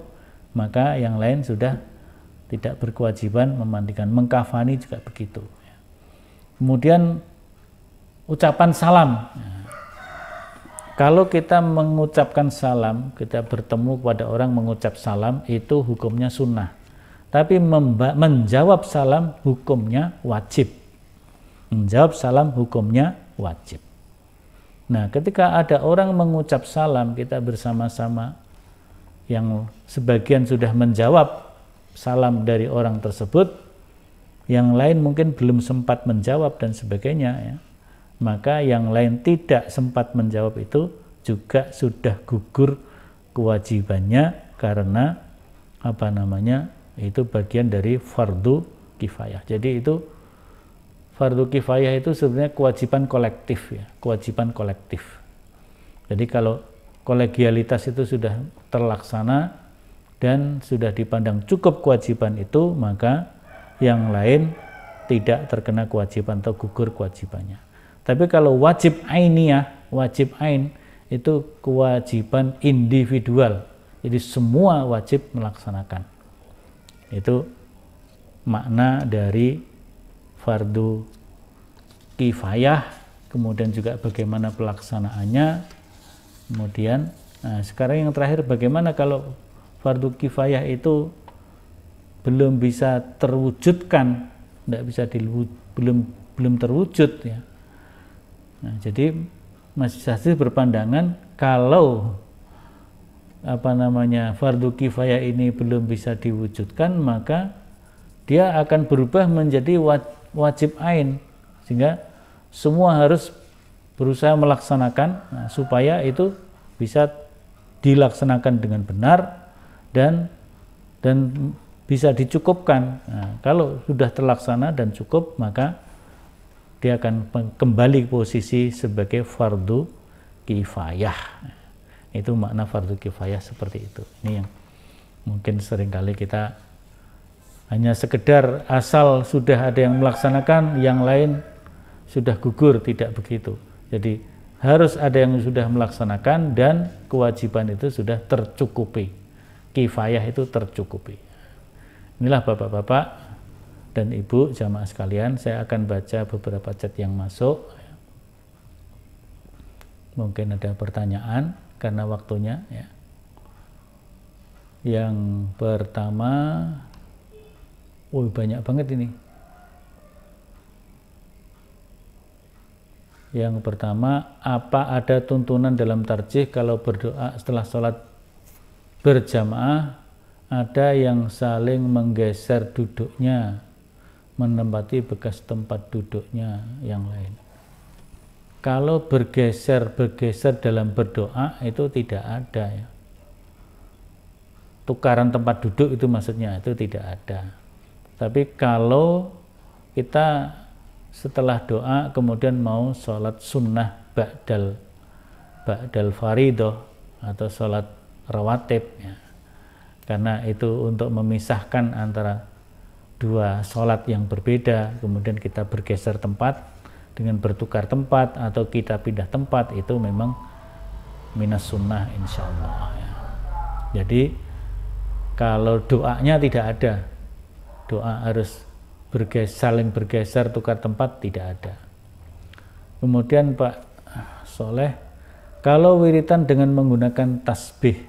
maka yang lain sudah tidak berkewajiban memandikan. Mengkafani juga begitu. Kemudian ucapan salam. Kalau kita mengucapkan salam, kita bertemu kepada orang mengucap salam, itu hukumnya sunnah. Tapi menjawab salam hukumnya wajib. Menjawab salam hukumnya wajib. Nah, ketika ada orang mengucap salam, kita bersama-sama yang sebagian sudah menjawab salam dari orang tersebut, yang lain mungkin belum sempat menjawab dan sebagainya, ya. maka yang lain tidak sempat menjawab itu juga sudah gugur kewajibannya karena apa namanya itu bagian dari fardu kifayah. Jadi itu fardu kifayah itu sebenarnya kewajiban kolektif ya, kewajiban kolektif. Jadi kalau kolegialitas itu sudah terlaksana dan sudah dipandang cukup kewajiban itu, maka yang lain tidak terkena kewajiban atau gugur kewajibannya. Tapi kalau wajib ainiyah, wajib ain itu kewajiban individual. Jadi semua wajib melaksanakan. Itu makna dari fardu kifayah, kemudian juga bagaimana pelaksanaannya. Kemudian nah sekarang yang terakhir bagaimana kalau fardu kifayah itu belum bisa terwujudkan, tidak bisa di, belum belum terwujud ya. Nah, jadi masih Sastri berpandangan kalau apa namanya fardu kifayah ini belum bisa diwujudkan maka dia akan berubah menjadi wajib wajib ain sehingga semua harus berusaha melaksanakan nah, supaya itu bisa dilaksanakan dengan benar dan dan bisa dicukupkan nah, kalau sudah terlaksana dan cukup maka dia akan kembali ke posisi sebagai fardu kifayah itu makna fardu kifayah seperti itu ini yang mungkin seringkali kita hanya sekedar asal sudah ada yang melaksanakan yang lain sudah gugur tidak begitu jadi harus ada yang sudah melaksanakan dan kewajiban itu sudah tercukupi kifayah itu tercukupi inilah bapak-bapak dan ibu jamaah sekalian saya akan baca beberapa chat yang masuk mungkin ada pertanyaan karena waktunya ya yang pertama oh banyak banget ini yang pertama apa ada tuntunan dalam tarjih kalau berdoa setelah sholat berjamaah ada yang saling menggeser duduknya menempati bekas tempat duduknya yang lain kalau bergeser bergeser dalam berdoa itu tidak ada ya tukaran tempat duduk itu maksudnya itu tidak ada tapi kalau kita setelah doa kemudian mau sholat sunnah ba'dal ba'dal faridoh atau sholat rawatib ya. karena itu untuk memisahkan antara dua sholat yang berbeda kemudian kita bergeser tempat dengan bertukar tempat atau kita pindah tempat itu memang minus sunnah insya Allah ya. jadi kalau doanya tidak ada doa harus bergeser, saling bergeser tukar tempat tidak ada. Kemudian Pak Soleh, kalau wiritan dengan menggunakan tasbih,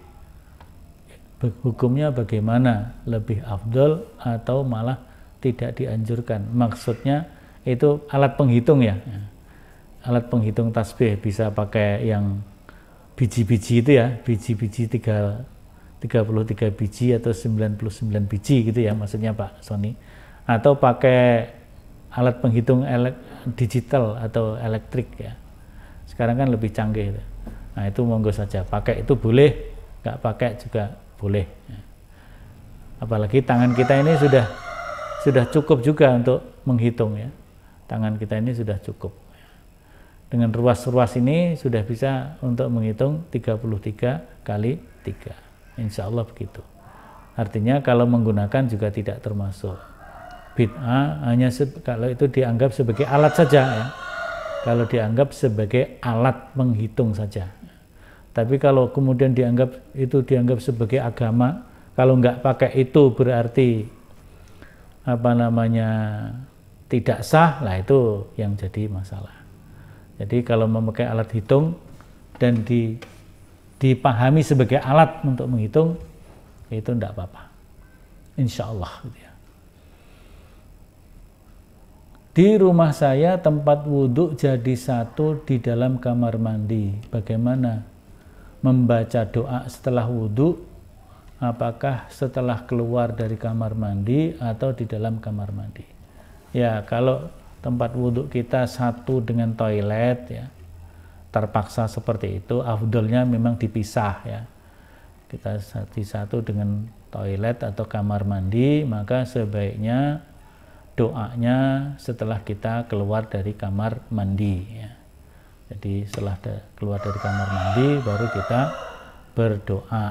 hukumnya bagaimana? Lebih afdol atau malah tidak dianjurkan? Maksudnya itu alat penghitung ya, alat penghitung tasbih bisa pakai yang biji-biji itu ya, biji-biji tiga 33 biji atau 99 biji gitu ya maksudnya Pak Sony atau pakai alat penghitung digital atau elektrik ya sekarang kan lebih canggih itu. nah itu monggo saja pakai itu boleh nggak pakai juga boleh apalagi tangan kita ini sudah sudah cukup juga untuk menghitung ya tangan kita ini sudah cukup dengan ruas-ruas ini sudah bisa untuk menghitung 33 kali 3. Insya Allah begitu. Artinya kalau menggunakan juga tidak termasuk bid'ah hanya kalau itu dianggap sebagai alat saja ya. Kalau dianggap sebagai alat menghitung saja. Tapi kalau kemudian dianggap itu dianggap sebagai agama, kalau nggak pakai itu berarti apa namanya tidak sah, lah itu yang jadi masalah. Jadi kalau memakai alat hitung dan di dipahami sebagai alat untuk menghitung, itu tidak apa-apa. Insya Allah. Gitu ya. Di rumah saya tempat wudhu jadi satu di dalam kamar mandi. Bagaimana membaca doa setelah wudhu? Apakah setelah keluar dari kamar mandi atau di dalam kamar mandi? Ya kalau tempat wudhu kita satu dengan toilet ya terpaksa seperti itu, afdolnya memang dipisah ya. Kita satu satu dengan toilet atau kamar mandi, maka sebaiknya doanya setelah kita keluar dari kamar mandi ya. Jadi setelah keluar dari kamar mandi baru kita berdoa.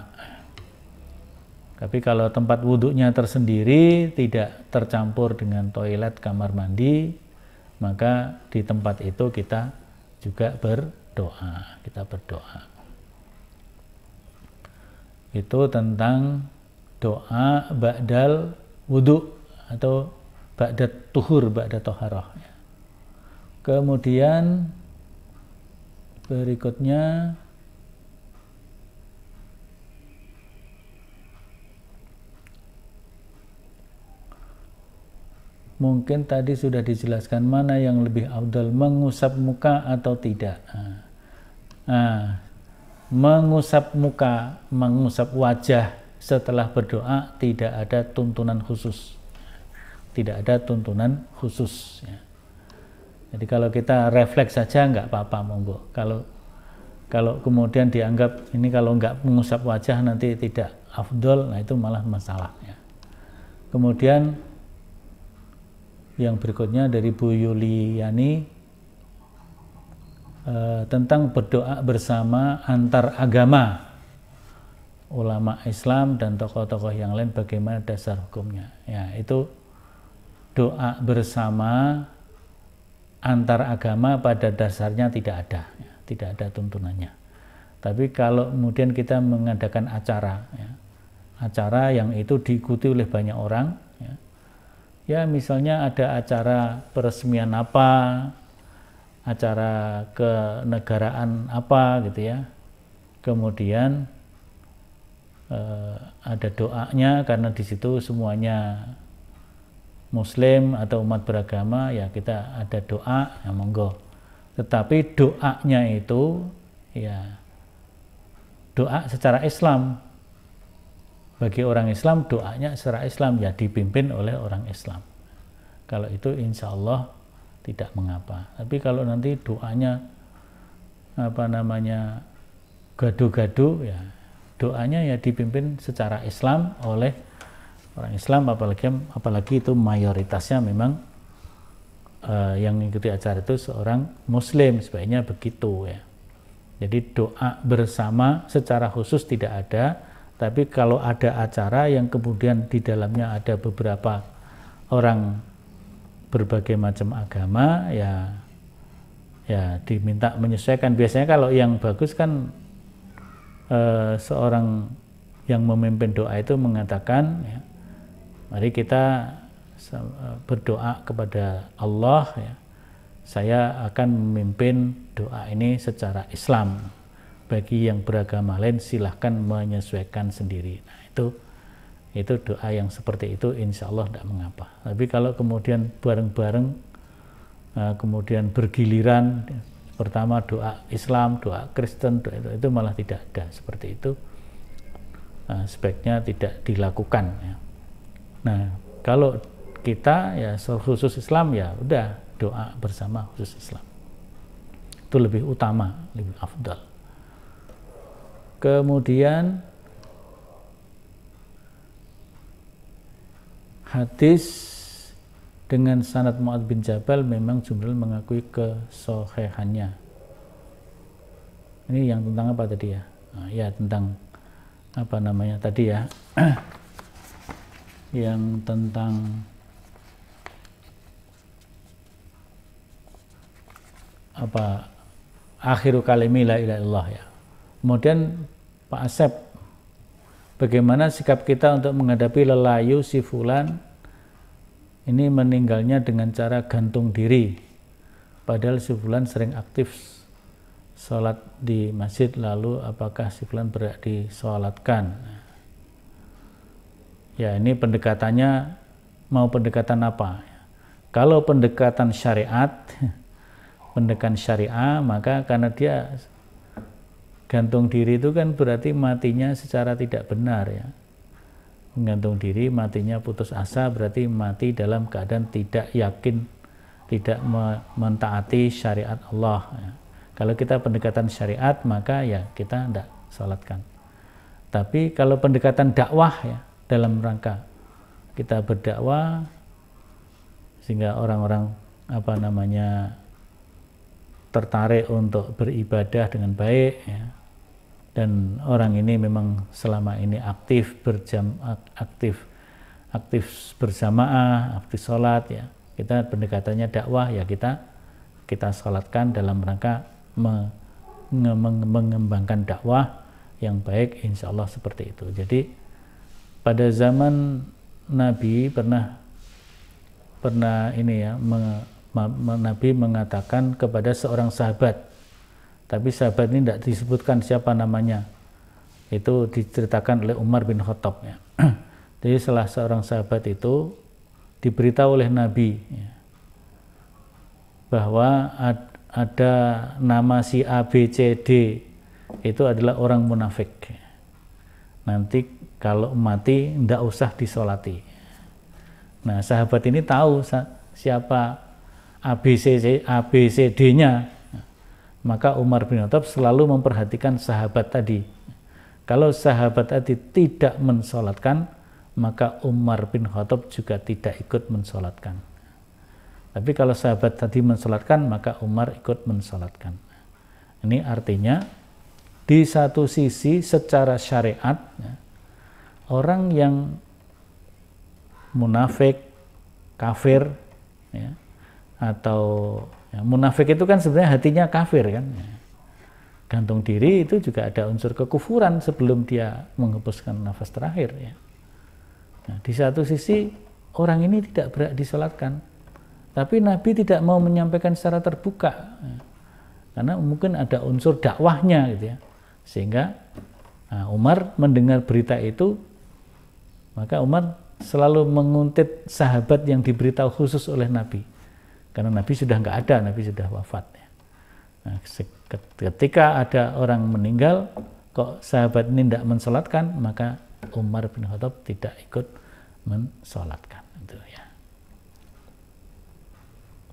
Tapi kalau tempat wudhunya tersendiri tidak tercampur dengan toilet kamar mandi, maka di tempat itu kita juga ber doa kita berdoa itu tentang doa ba'dal wudhu atau ba'dat tuhur ba'dat toharoh ya. kemudian berikutnya mungkin tadi sudah dijelaskan mana yang lebih abdul mengusap muka atau tidak nah. Nah, mengusap muka, mengusap wajah setelah berdoa tidak ada tuntunan khusus. Tidak ada tuntunan khusus. Ya. Jadi kalau kita refleks saja nggak apa-apa monggo. Kalau kalau kemudian dianggap ini kalau nggak mengusap wajah nanti tidak afdol, nah itu malah masalah. Ya. Kemudian yang berikutnya dari Bu Yuliani Eh, tentang berdoa bersama antar agama ulama Islam dan tokoh-tokoh yang lain bagaimana dasar hukumnya ya itu doa bersama antar agama pada dasarnya tidak ada ya, tidak ada tuntunannya tapi kalau kemudian kita mengadakan acara ya, acara yang itu diikuti oleh banyak orang ya, ya misalnya ada acara peresmian apa acara kenegaraan apa gitu ya. Kemudian eh, ada doanya karena di situ semuanya muslim atau umat beragama ya kita ada doa ya monggo. Tetapi doanya itu ya doa secara Islam. Bagi orang Islam doanya secara Islam ya dipimpin oleh orang Islam. Kalau itu insya Allah tidak mengapa. Tapi kalau nanti doanya apa namanya gaduh-gaduh ya doanya ya dipimpin secara Islam oleh orang Islam apalagi apalagi itu mayoritasnya memang uh, yang mengikuti acara itu seorang muslim sebaiknya begitu ya. Jadi doa bersama secara khusus tidak ada, tapi kalau ada acara yang kemudian di dalamnya ada beberapa orang berbagai macam agama ya ya diminta menyesuaikan biasanya kalau yang bagus kan e, seorang yang memimpin doa itu mengatakan ya, mari kita eh, berdoa kepada Allah ya saya akan memimpin doa ini secara Islam bagi yang beragama lain silahkan menyesuaikan sendiri nah itu itu doa yang seperti itu insya Allah tidak mengapa. Tapi kalau kemudian bareng-bareng, eh, kemudian bergiliran, pertama doa Islam, doa Kristen, doa itu, itu malah tidak ada seperti itu. Eh, sebaiknya tidak dilakukan. Ya. Nah, kalau kita ya khusus Islam ya udah doa bersama khusus Islam itu lebih utama, lebih afdal. Kemudian hadis dengan sanad Mu'ad bin Jabal memang jumlah mengakui kesohehannya. Ini yang tentang apa tadi ya? Nah, ya tentang apa namanya tadi ya? yang tentang apa akhiru kalimi la ilaha illallah ya. Kemudian Pak Asep Bagaimana sikap kita untuk menghadapi lelayu si fulan ini meninggalnya dengan cara gantung diri. Padahal si fulan sering aktif sholat di masjid lalu apakah si fulan berhak disolatkan. Ya ini pendekatannya mau pendekatan apa? Kalau pendekatan syariat, pendekatan syariah maka karena dia gantung diri itu kan berarti matinya secara tidak benar ya menggantung diri matinya putus asa berarti mati dalam keadaan tidak yakin tidak mentaati syariat Allah ya. kalau kita pendekatan syariat maka ya kita tidak salatkan tapi kalau pendekatan dakwah ya dalam rangka kita berdakwah sehingga orang-orang apa namanya tertarik untuk beribadah dengan baik ya dan orang ini memang selama ini aktif berjam aktif aktif berjamaah aktif sholat ya kita pendekatannya dakwah ya kita kita sholatkan dalam rangka me, nge, mengembangkan dakwah yang baik insya Allah seperti itu jadi pada zaman Nabi pernah pernah ini ya me, me, Nabi mengatakan kepada seorang sahabat tapi sahabat ini tidak disebutkan siapa namanya. Itu diceritakan oleh Umar bin Khattab. Ya. Jadi salah seorang sahabat itu diberitahu oleh Nabi ya, bahwa ad, ada nama si A, B, C, D itu adalah orang munafik. Nanti kalau mati tidak usah disolati. Nah sahabat ini tahu siapa A, B, C, nya maka Umar bin Khattab selalu memperhatikan sahabat tadi. Kalau sahabat tadi tidak mensolatkan, maka Umar bin Khattab juga tidak ikut mensolatkan. Tapi kalau sahabat tadi mensolatkan, maka Umar ikut mensolatkan. Ini artinya, di satu sisi secara syariat, ya, orang yang munafik, kafir, ya, atau Ya, munafik itu kan sebenarnya hatinya kafir kan. Ya. Gantung diri itu juga ada unsur kekufuran sebelum dia menghembuskan nafas terakhir ya. Nah, di satu sisi orang ini tidak berhak disolatkan, tapi Nabi tidak mau menyampaikan secara terbuka ya. karena mungkin ada unsur dakwahnya gitu ya, sehingga nah, Umar mendengar berita itu maka Umar selalu menguntit sahabat yang diberitahu khusus oleh Nabi karena Nabi sudah nggak ada, Nabi sudah wafat. Ya. Nah, ketika ada orang meninggal, kok sahabat ini tidak mensolatkan, maka Umar bin Khattab tidak ikut mensolatkan. Gitu, ya.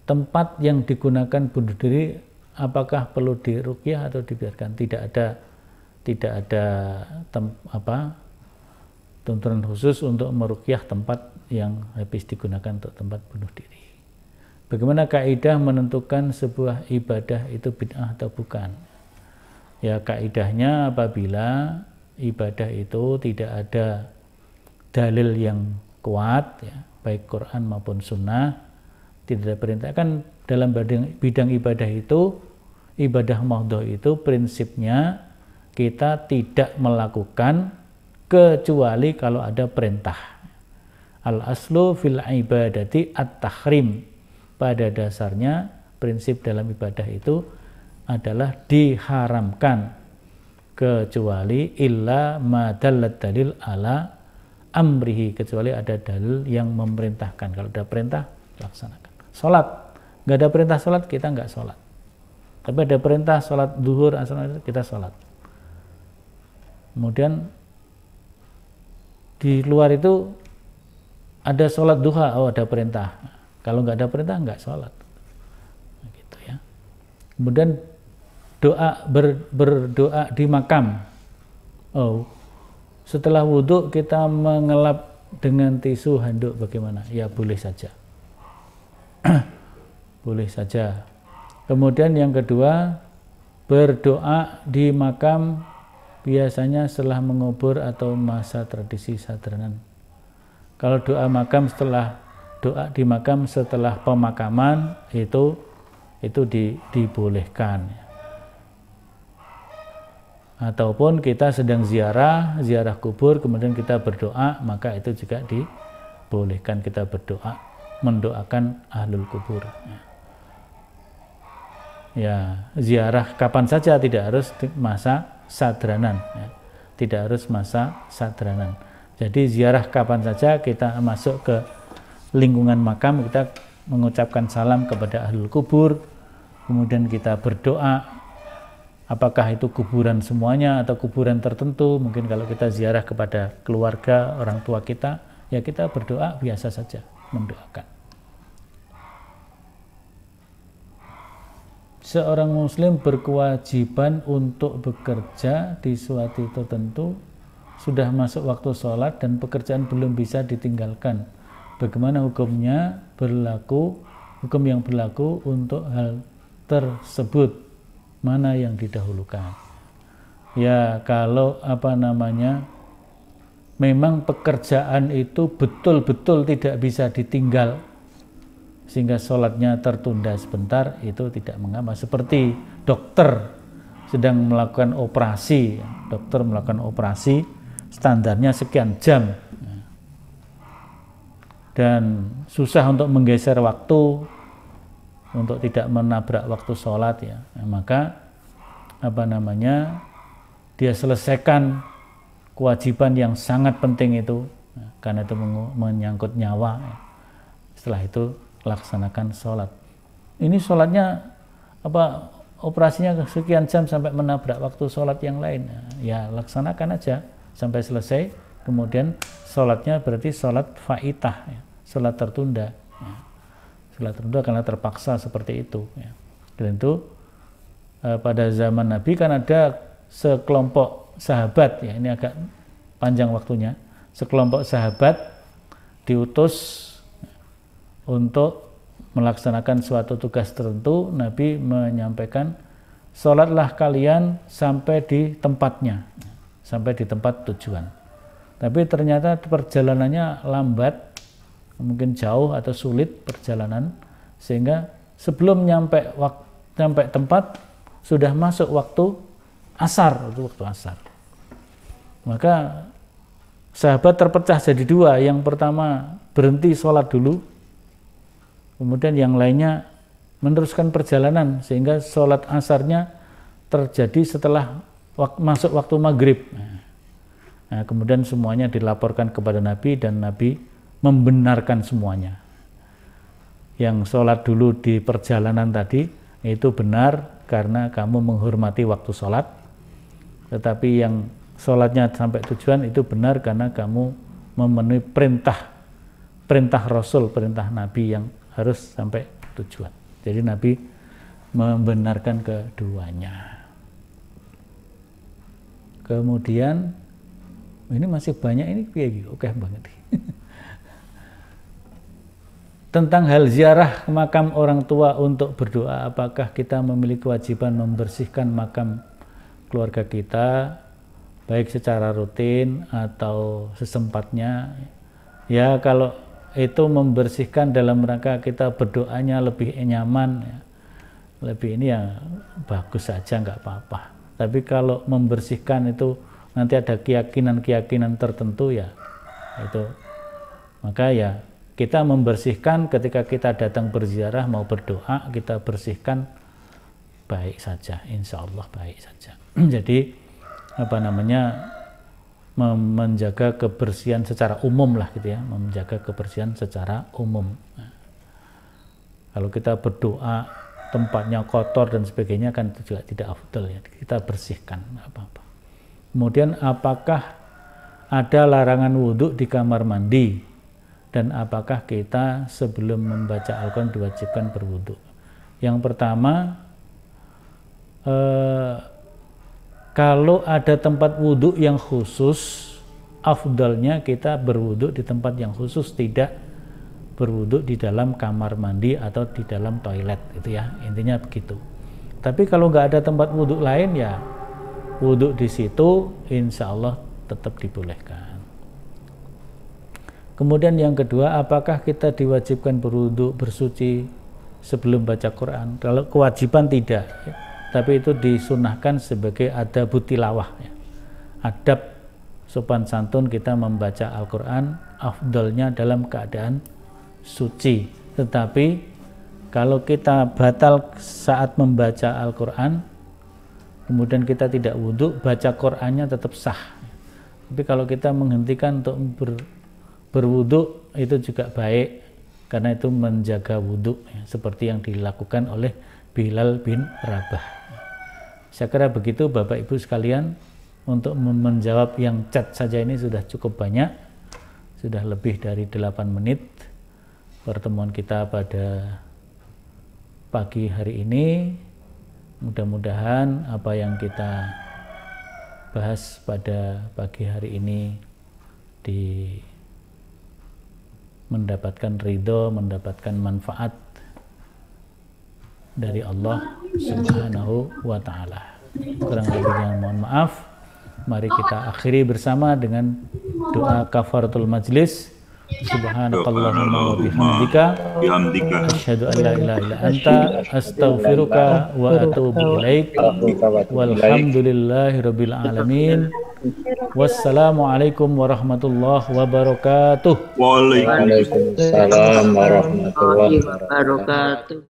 Tempat yang digunakan bunuh diri, apakah perlu dirukyah atau dibiarkan? Tidak ada tidak ada tem, apa tuntunan khusus untuk merukyah tempat yang habis digunakan untuk tempat bunuh diri. Bagaimana kaidah menentukan sebuah ibadah itu bid'ah atau bukan? Ya kaidahnya apabila ibadah itu tidak ada dalil yang kuat, ya, baik Quran maupun Sunnah, tidak ada perintah. Kan dalam bidang, ibadah itu, ibadah mahdoh itu prinsipnya kita tidak melakukan kecuali kalau ada perintah. Al aslu fil ibadati at tahrim pada dasarnya prinsip dalam ibadah itu adalah diharamkan kecuali illa madallat dalil ala amrihi kecuali ada dalil yang memerintahkan kalau ada perintah laksanakan salat nggak ada perintah salat kita nggak salat tapi ada perintah salat duhur asal kita salat kemudian di luar itu ada sholat duha, oh ada perintah. Kalau nggak ada perintah nggak sholat. Gitu ya. Kemudian doa ber, berdoa di makam. Oh, setelah wudhu kita mengelap dengan tisu handuk bagaimana? Ya boleh saja. boleh saja. Kemudian yang kedua, berdoa di makam biasanya setelah mengubur atau masa tradisi sadranan. Kalau doa makam setelah doa di makam setelah pemakaman itu itu di, dibolehkan ataupun kita sedang ziarah ziarah kubur kemudian kita berdoa maka itu juga dibolehkan kita berdoa mendoakan ahlul kubur ya ziarah kapan saja tidak harus masa sadranan ya. tidak harus masa sadranan jadi ziarah kapan saja kita masuk ke lingkungan makam kita mengucapkan salam kepada ahlul kubur, kemudian kita berdoa apakah itu kuburan semuanya atau kuburan tertentu, mungkin kalau kita ziarah kepada keluarga, orang tua kita, ya kita berdoa biasa saja mendoakan. Seorang muslim berkewajiban untuk bekerja di suatu tertentu sudah masuk waktu sholat dan pekerjaan belum bisa ditinggalkan bagaimana hukumnya berlaku hukum yang berlaku untuk hal tersebut mana yang didahulukan ya kalau apa namanya memang pekerjaan itu betul-betul tidak bisa ditinggal sehingga sholatnya tertunda sebentar itu tidak mengapa seperti dokter sedang melakukan operasi dokter melakukan operasi standarnya sekian jam dan susah untuk menggeser waktu untuk tidak menabrak waktu sholat ya nah, maka apa namanya dia selesaikan kewajiban yang sangat penting itu nah, karena itu menyangkut nyawa ya. setelah itu laksanakan sholat ini sholatnya apa operasinya sekian jam sampai menabrak waktu sholat yang lain nah, ya laksanakan aja sampai selesai kemudian sholatnya berarti sholat faitah ya sholat tertunda ya. sholat tertunda karena terpaksa seperti itu ya. dan itu eh, pada zaman Nabi kan ada sekelompok sahabat ya ini agak panjang waktunya sekelompok sahabat diutus untuk melaksanakan suatu tugas tertentu Nabi menyampaikan sholatlah kalian sampai di tempatnya sampai di tempat tujuan tapi ternyata perjalanannya lambat mungkin jauh atau sulit perjalanan sehingga sebelum nyampe waktu nyampe tempat sudah masuk waktu asar waktu waktu asar maka sahabat terpecah jadi dua yang pertama berhenti sholat dulu kemudian yang lainnya meneruskan perjalanan sehingga sholat asarnya terjadi setelah wak masuk waktu maghrib nah, kemudian semuanya dilaporkan kepada Nabi dan Nabi membenarkan semuanya. Yang sholat dulu di perjalanan tadi itu benar karena kamu menghormati waktu sholat. Tetapi yang sholatnya sampai tujuan itu benar karena kamu memenuhi perintah perintah Rasul, perintah Nabi yang harus sampai tujuan. Jadi Nabi membenarkan keduanya. Kemudian ini masih banyak ini piye gitu, oke banget. tentang hal ziarah makam orang tua untuk berdoa apakah kita memiliki kewajiban membersihkan makam keluarga kita baik secara rutin atau sesempatnya ya kalau itu membersihkan dalam rangka kita berdoanya lebih nyaman ya. lebih ini ya bagus saja nggak apa-apa tapi kalau membersihkan itu nanti ada keyakinan-keyakinan tertentu ya itu maka ya kita membersihkan ketika kita datang berziarah mau berdoa, kita bersihkan baik saja, insya Allah baik saja. Jadi apa namanya menjaga kebersihan secara umum lah gitu ya, menjaga kebersihan secara umum. Kalau kita berdoa tempatnya kotor dan sebagainya kan itu juga tidak afdal ya. Kita bersihkan apa-apa. Kemudian apakah ada larangan wudhu di kamar mandi? dan apakah kita sebelum membaca Al-Quran diwajibkan berwudhu. Yang pertama, eh, kalau ada tempat wudhu yang khusus, afdalnya kita berwudhu di tempat yang khusus, tidak berwudhu di dalam kamar mandi atau di dalam toilet, gitu ya. Intinya begitu. Tapi kalau nggak ada tempat wudhu lain ya, wudhu di situ, insya Allah tetap dibolehkan. Kemudian yang kedua, apakah kita diwajibkan berwudhu, bersuci sebelum baca Quran? Kalau kewajiban tidak, ya. tapi itu disunahkan sebagai ada butilawah. Ya. Adab sopan santun kita membaca Al-Quran, afdolnya dalam keadaan suci. Tetapi kalau kita batal saat membaca Al-Quran, kemudian kita tidak wudhu, baca Qurannya tetap sah. Tapi kalau kita menghentikan untuk ber, berwudhu itu juga baik karena itu menjaga wudhu ya, seperti yang dilakukan oleh Bilal bin Rabah. Saya kira begitu Bapak Ibu sekalian untuk menjawab yang chat saja ini sudah cukup banyak. Sudah lebih dari 8 menit pertemuan kita pada pagi hari ini. Mudah-mudahan apa yang kita bahas pada pagi hari ini di mendapatkan ridho, mendapatkan manfaat dari Allah Subhanahu wa taala. Kurang lebihnya mohon maaf. Mari kita akhiri bersama dengan doa kafaratul majlis. Subhanakallahumma wa bihamdika asyhadu an la ilaha illa anta astaghfiruka wa atubu ilaik walhamdulillahirabbil alamin Wassalamualaikum warahmatullahi wabarakatuh. Waalaikumsalam warahmatullahi wabarakatuh.